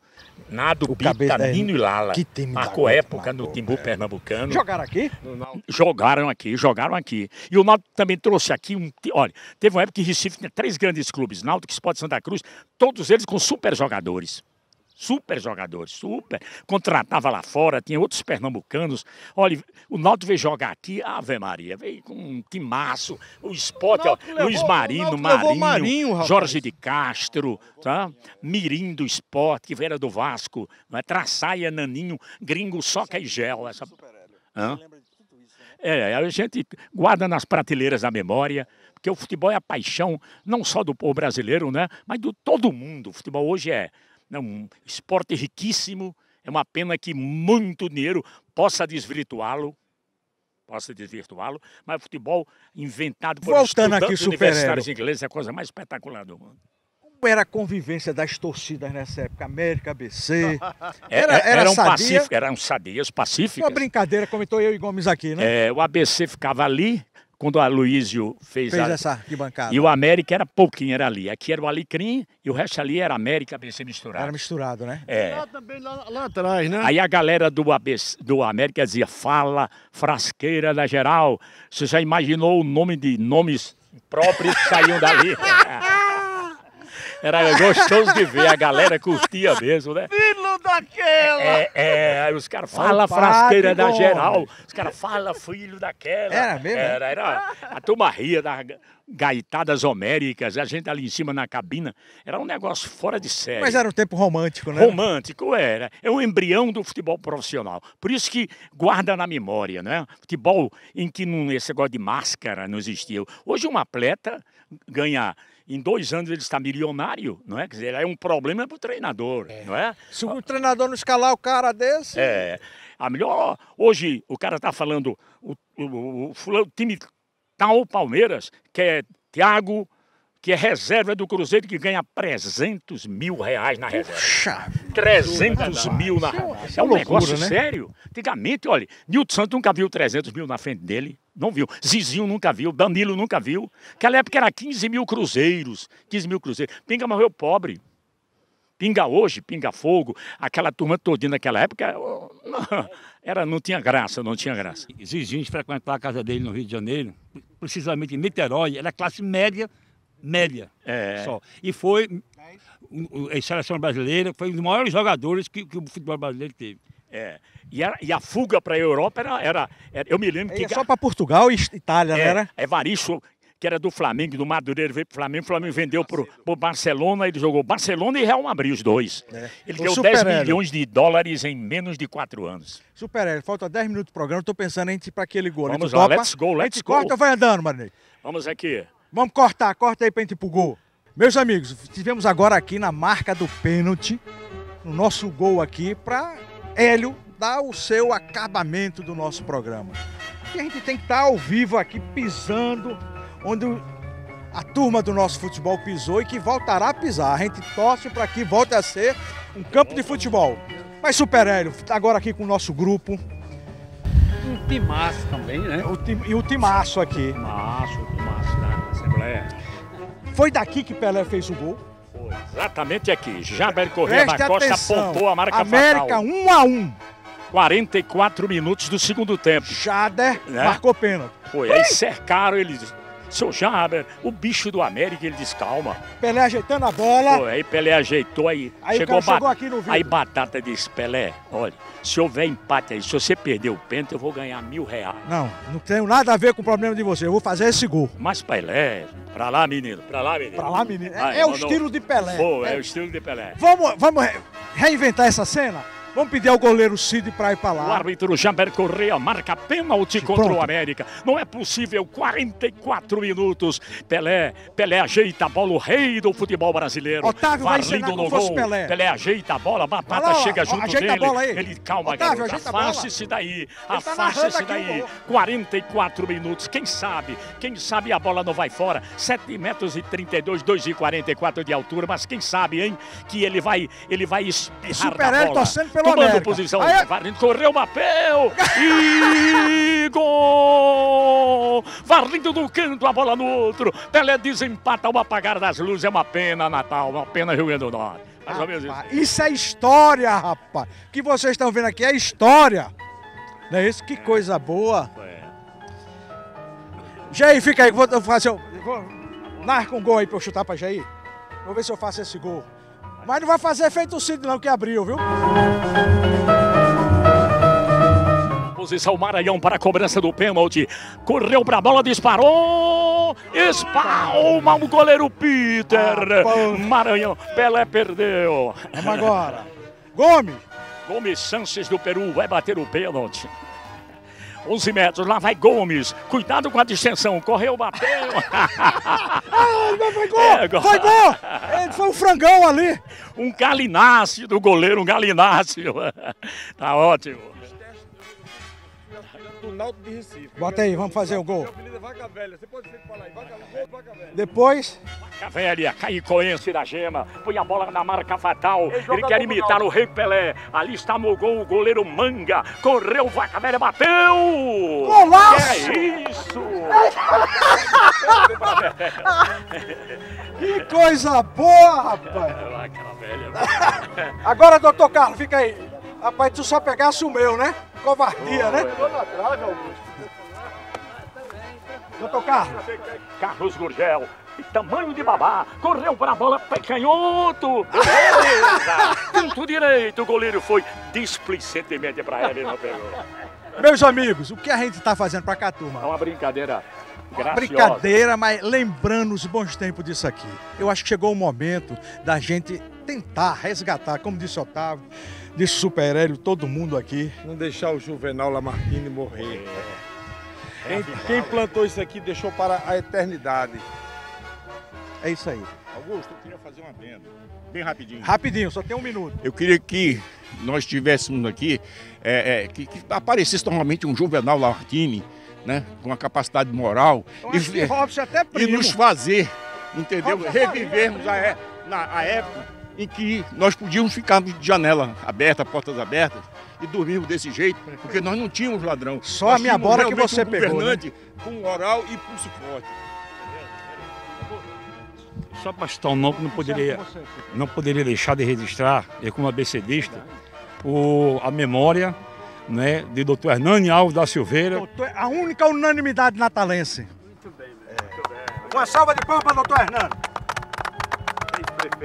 Nado, o Pita, cabeça, é Nino e Lala. Que time marcou época no Timbu é. Pernambucano. Jogaram aqui? Jogaram aqui, jogaram aqui. E o Náutico também trouxe aqui um. Olha, teve uma época que Recife tinha três grandes clubes: Náutico, Sport Santa Cruz, todos eles com super jogadores super jogadores, super. Contratava lá fora, tinha outros pernambucanos. Olha, o Náutico veio jogar aqui, Ave Maria, veio com um timaço, o esporte, o ó, levou, Luiz Marino, Marinho, Marinho Jorge de Castro, tá? Mirim do esporte, que do Vasco, não é? Traçaia, Naninho, Gringo, Soca e Gel. Essa... Hã? É, a gente guarda nas prateleiras da memória, porque o futebol é a paixão não só do povo brasileiro, né? Mas do todo mundo. O futebol hoje é né, um esporte riquíssimo. É uma pena que muito dinheiro possa desvirtuá-lo. Possa desvirtuá-lo, mas futebol inventado por Voltando aqui, universitários ingleses é a coisa mais espetacular do mundo. Como era a convivência das torcidas nessa época? América, ABC. É, era, é, era eram, sadia. Pacífico, eram sadias pacíficas. Uma brincadeira, comentou eu e Gomes aqui, né? É, o ABC ficava ali, quando o Aloysio fez, fez a... essa arquibancada. E o América era pouquinho, era ali. Aqui era o Alecrim e o resto ali era América ABC misturado. Era misturado, né? É. Lá também, lá, lá atrás, né? Aí a galera do, ABC, do América dizia, fala, frasqueira da geral. Você já imaginou o nome de nomes próprios que saíam dali? Era gostoso de ver, a galera curtia mesmo, né? Filho daquela! É, é, aí os caras falam frasqueira da geral, os caras falam filho daquela. Era mesmo? Era, era a turma ria da gaitadas homéricas, a gente ali em cima na cabina, era um negócio fora de série. Mas era um tempo romântico, né? Romântico, era. É um embrião do futebol profissional. Por isso que guarda na memória, né? Futebol em que não, esse negócio de máscara não existia. Hoje um atleta ganha em dois anos ele está milionário, não é? Quer dizer, é um problema para o treinador, é. não é? Se o treinador não escalar o cara desse. É. A melhor. Hoje o cara está falando, o, o, o, o time tal tá Palmeiras, que é Thiago, que é reserva do Cruzeiro, que ganha 300 mil reais na reserva. Puxa, 300 mil na reserva. É um é loucura, negócio né? sério. Antigamente, olha, Nilton Santos nunca viu 300 mil na frente dele não viu. Zizinho nunca viu, Danilo nunca viu. Naquela época era 15 mil cruzeiros, 15 mil cruzeiros. Pinga morreu pobre. Pinga hoje, pinga fogo, aquela turma todinha naquela época, não, era, não tinha graça, não tinha graça. Zizinho frequentava a casa dele no Rio de Janeiro, precisamente em Niterói, era classe média, média é. só. E foi, em seleção brasileira, foi um dos maiores jogadores que, que o futebol brasileiro teve. É. E, era, e, a fuga para a Europa era, era, era, Eu me lembro que. É só para Portugal e Itália, né, é, né? Era? Evaristo, é que era do Flamengo, do Madureira, veio para o Flamengo. O Flamengo vendeu para o Barcelona, ele jogou Barcelona e Real Madrid, os dois. É. Ele o deu Super 10 Hélio. milhões de dólares em menos de 4 anos. Super Hélio, falta 10 minutos do programa, estou pensando em para aquele gol. Vamos lá, topa, let's go, let's a gente go. corta, vai andando, Marinei. Vamos aqui. Vamos cortar, corta aí para a gente ir pro gol. Meus amigos, tivemos agora aqui na marca do pênalti, no nosso gol aqui, para Hélio dá o seu acabamento do nosso programa. E a gente tem que estar tá ao vivo aqui, pisando, onde a turma do nosso futebol pisou e que voltará a pisar. A gente torce para que volte a ser um campo de futebol. Mas Super Hélio, tá agora aqui com o nosso grupo. Um timaço também, né? O tim, e o timaço aqui. O timaço, o timaço da Assembleia. Foi daqui que Pelé fez o gol? Exatamente aqui. Jaber Correia Preste da Costa atenção. apontou a marca América fatal. 1 a 1 44 minutos do segundo tempo. Jader né? marcou pênalti. Foi, aí cercaram, eles seu Jaber, o bicho do América, ele diz, calma. Pelé ajeitando a bola. Pô, aí Pelé ajeitou, aí, aí chegou, chegou aqui no vidro. Aí Batata disse, Pelé, olha, se houver empate aí, se você perder o pênalti, eu vou ganhar mil reais. Não, não tenho nada a ver com o problema de você, eu vou fazer esse gol. Mas Pelé, pra lá, menino, pra lá, menino. Pra lá, menino. É, é o estilo de Pelé. Pô, é, é o estilo de Pelé. Vamos, vamos reinventar essa cena? Vamos pedir ao goleiro Cid para ir para lá. O árbitro Jamber Correa marca pênalti contra Pronto. o América. Não é possível, 44 minutos. Pelé, Pelé ajeita a bola, o rei do futebol brasileiro. Otávio Varrido vai no gol. Pelé. Pelé ajeita a bola, Batata chega junto ajeita dele. A bola aí. Ele calma, Otávio, garota, afaste-se daí. Tá afaste-se daí. 44 minutos, quem sabe? Quem sabe a bola não vai fora. 7 metros e 32, 2 e 44 de altura, mas quem sabe, hein, que ele vai ele vai espirrar Super da bola. Tá pelo Tomando América. posição, Aí... É- correu correu, bateu e gol! Varlindo do canto, a bola no outro. Pelé desempata o apagar das luzes. É uma pena, Natal, uma pena, Rio Grande do Norte. rapaz, isso. Isso é história, rapaz. O que vocês estão vendo aqui é história. Não é isso? Que é. coisa boa. É. Jair, fica aí, vou fazer. Vou, narca um gol aí pra eu chutar pra Jair. Vou ver se eu faço esse gol. Mas não vai fazer efeito o Cid não, que abriu, viu? Posição Maranhão para a cobrança do pênalti. Correu para a bola, disparou. Espalma o goleiro Peter. Maranhão, Pelé perdeu. Vamos agora. Gomes. Gomes Sanches do Peru vai bater o pênalti. 11 metros, lá vai Gomes. Cuidado com a distensão. Correu, bateu. é, foi ah, gol! É, gol. Foi é, gol! foi um frangão ali. Um galináceo do goleiro, um galináceo. tá ótimo. Náutico de Recife. Bota aí, vamos fazer o gol. É Vaca Velha, você pode falar aí, Vaca, Vaca Velha. Depois... Vaca Velha, caicoense da gema, põe a bola na marca fatal, ele, quer imitar o Rei Pelé, ali está no gol o goleiro Manga, correu, Vaca Velha bateu! Golaço! Que é isso! que coisa boa, rapaz! É, Vaca Velha. Agora, doutor Carlos, fica aí. Rapaz, tu só pegasse o meu, né? Covardia, oh, né? Tô na trave, Augusto. Doutor Carlos. Carlos Gurgel, tamanho de babá, correu para a bola, pecanhoto. Tanto Beleza! direito, o goleiro foi displicentemente para ele não pegou. Meus amigos, o que a gente está fazendo para cá, turma? É uma brincadeira Graciosa. brincadeira, mas lembrando os bons tempos disso aqui. Eu acho que chegou o momento da gente tentar resgatar, como disse Otávio, de super-hélio, todo mundo aqui. Não deixar o Juvenal Lamartine morrer. É. É quem, plantou isso aqui deixou para a eternidade. É isso aí. Augusto, eu queria fazer uma venda. Bem rapidinho. Rapidinho, só tem um minuto. Eu queria que nós tivéssemos aqui, é, é que, que, aparecesse normalmente um Juvenal Lamartine, né? Com a capacidade moral. e, é até primo. e nos fazer, entendeu? É Revivermos Revivermos a, a época em que nós podíamos ficarmos de janela aberta, portas abertas, e dormirmos desse jeito, porque nós não tínhamos ladrão. Só nós a minha bola que você um governante pegou. Né? Com oral e pulso forte. Só Bastão, que não poderia, não poderia deixar de registrar, e é como abecedista, o, a memória né, de doutor Hernani Alves da Silveira. Doutor, a única unanimidade natalense. Muito bem, né? Muito bem. Uma salva de palmas para doutor Hernani.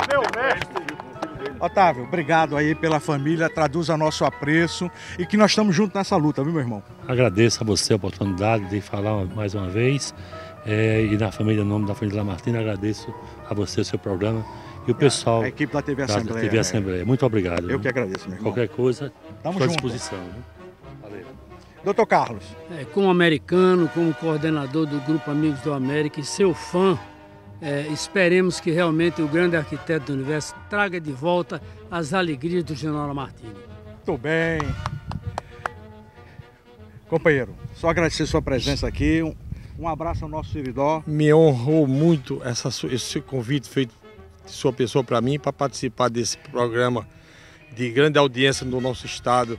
Meu mestre. Né? Otávio, obrigado aí pela família, traduz o nosso apreço e que nós estamos juntos nessa luta, viu, meu irmão? Agradeço a você a oportunidade de falar mais uma vez é, e na família, em nome da família Lamartina, agradeço a você o seu programa e o é, pessoal a equipe da TV Assembleia. Da TV Assembleia. É. Muito obrigado. Eu que agradeço, meu irmão. Qualquer coisa, estou à disposição. Valeu. Doutor Carlos. É, como americano, como coordenador do Grupo Amigos do América e seu fã, é, esperemos que realmente o grande arquiteto do universo traga de volta as alegrias do General Martini. Muito bem. Companheiro, só agradecer sua presença aqui. Um, um abraço ao nosso servidor. Me honrou muito essa, esse convite feito de sua pessoa para mim para participar desse programa de grande audiência no nosso estado,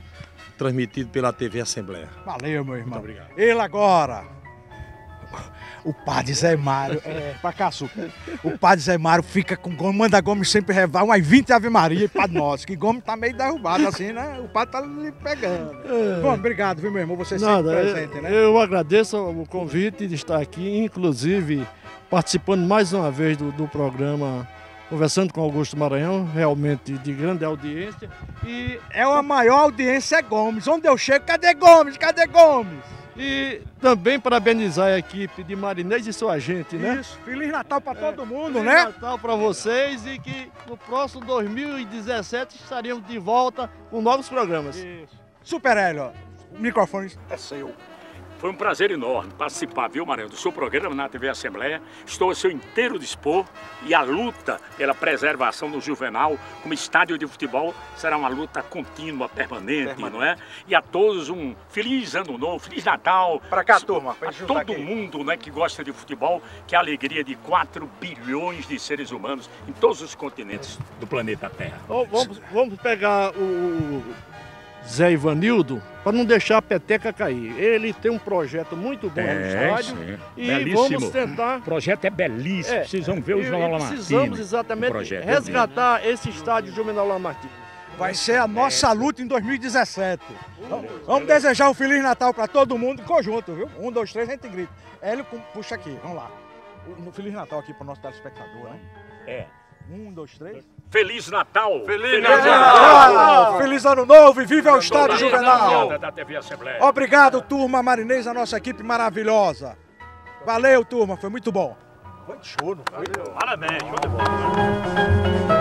transmitido pela TV Assembleia. Valeu, meu irmão. Muito obrigado. Ele agora. O padre Zé Mário, é, Pacaçu, o padre Zé Mário fica com Gomes, manda Gomes sempre revar umas 20 Ave Maria e Padre Nosso, que Gomes tá meio derrubado assim, né? O padre tá lhe pegando. É. Bom, obrigado, viu, meu irmão? Você é Nada, sempre é, presente, né? Eu agradeço o convite de estar aqui, inclusive participando mais uma vez do, do programa conversando com Augusto Maranhão, realmente de grande audiência. E é a maior audiência é Gomes. Onde eu chego, cadê Gomes? Cadê Gomes? E também parabenizar a equipe de Marinês e sua gente, né? Isso, Feliz Natal para é, todo é, mundo, Feliz né? Feliz Natal para vocês e que no próximo 2017 estaremos de volta com novos programas. Isso. Super Hélio, o microfone é seu. Foi um prazer enorme participar, viu, Maranhão, do seu programa na TV Assembleia. Estou a seu inteiro dispor e a luta pela preservação do Juvenal como estádio de futebol será uma luta contínua, permanente, permanente. não é? E a todos um feliz ano novo, feliz Natal. Para cá, turma. Pra a todo aqui. mundo né, que gosta de futebol, que é a alegria de 4 bilhões de seres humanos em todos os continentes do planeta Terra. Oh, vamos, vamos pegar o Zé Ivanildo, para não deixar a peteca cair. Ele tem um projeto muito bom é, no estádio sim. e belíssimo. vamos tentar. O projeto é belíssimo, é, precisam ver o Juvenal Lamartine. Precisamos exatamente é resgatar é esse estádio Juvenal Lamartine. Vai ser a nossa luta em 2017. vamos desejar um Feliz Natal para todo mundo em conjunto, viu? Um, dois, três, a gente grita. Hélio, puxa aqui, vamos lá. Um Feliz Natal aqui para o nosso telespectador, né? É. Um, dois, três. Feliz Natal! Feliz, Feliz Natal. Natal! Feliz Ano Novo e viva ao Estado Juvenal! Obrigado, turma Marinês, a nossa equipe maravilhosa. Valeu, turma, foi muito bom. Foi show, não foi? Parabéns, show de bola.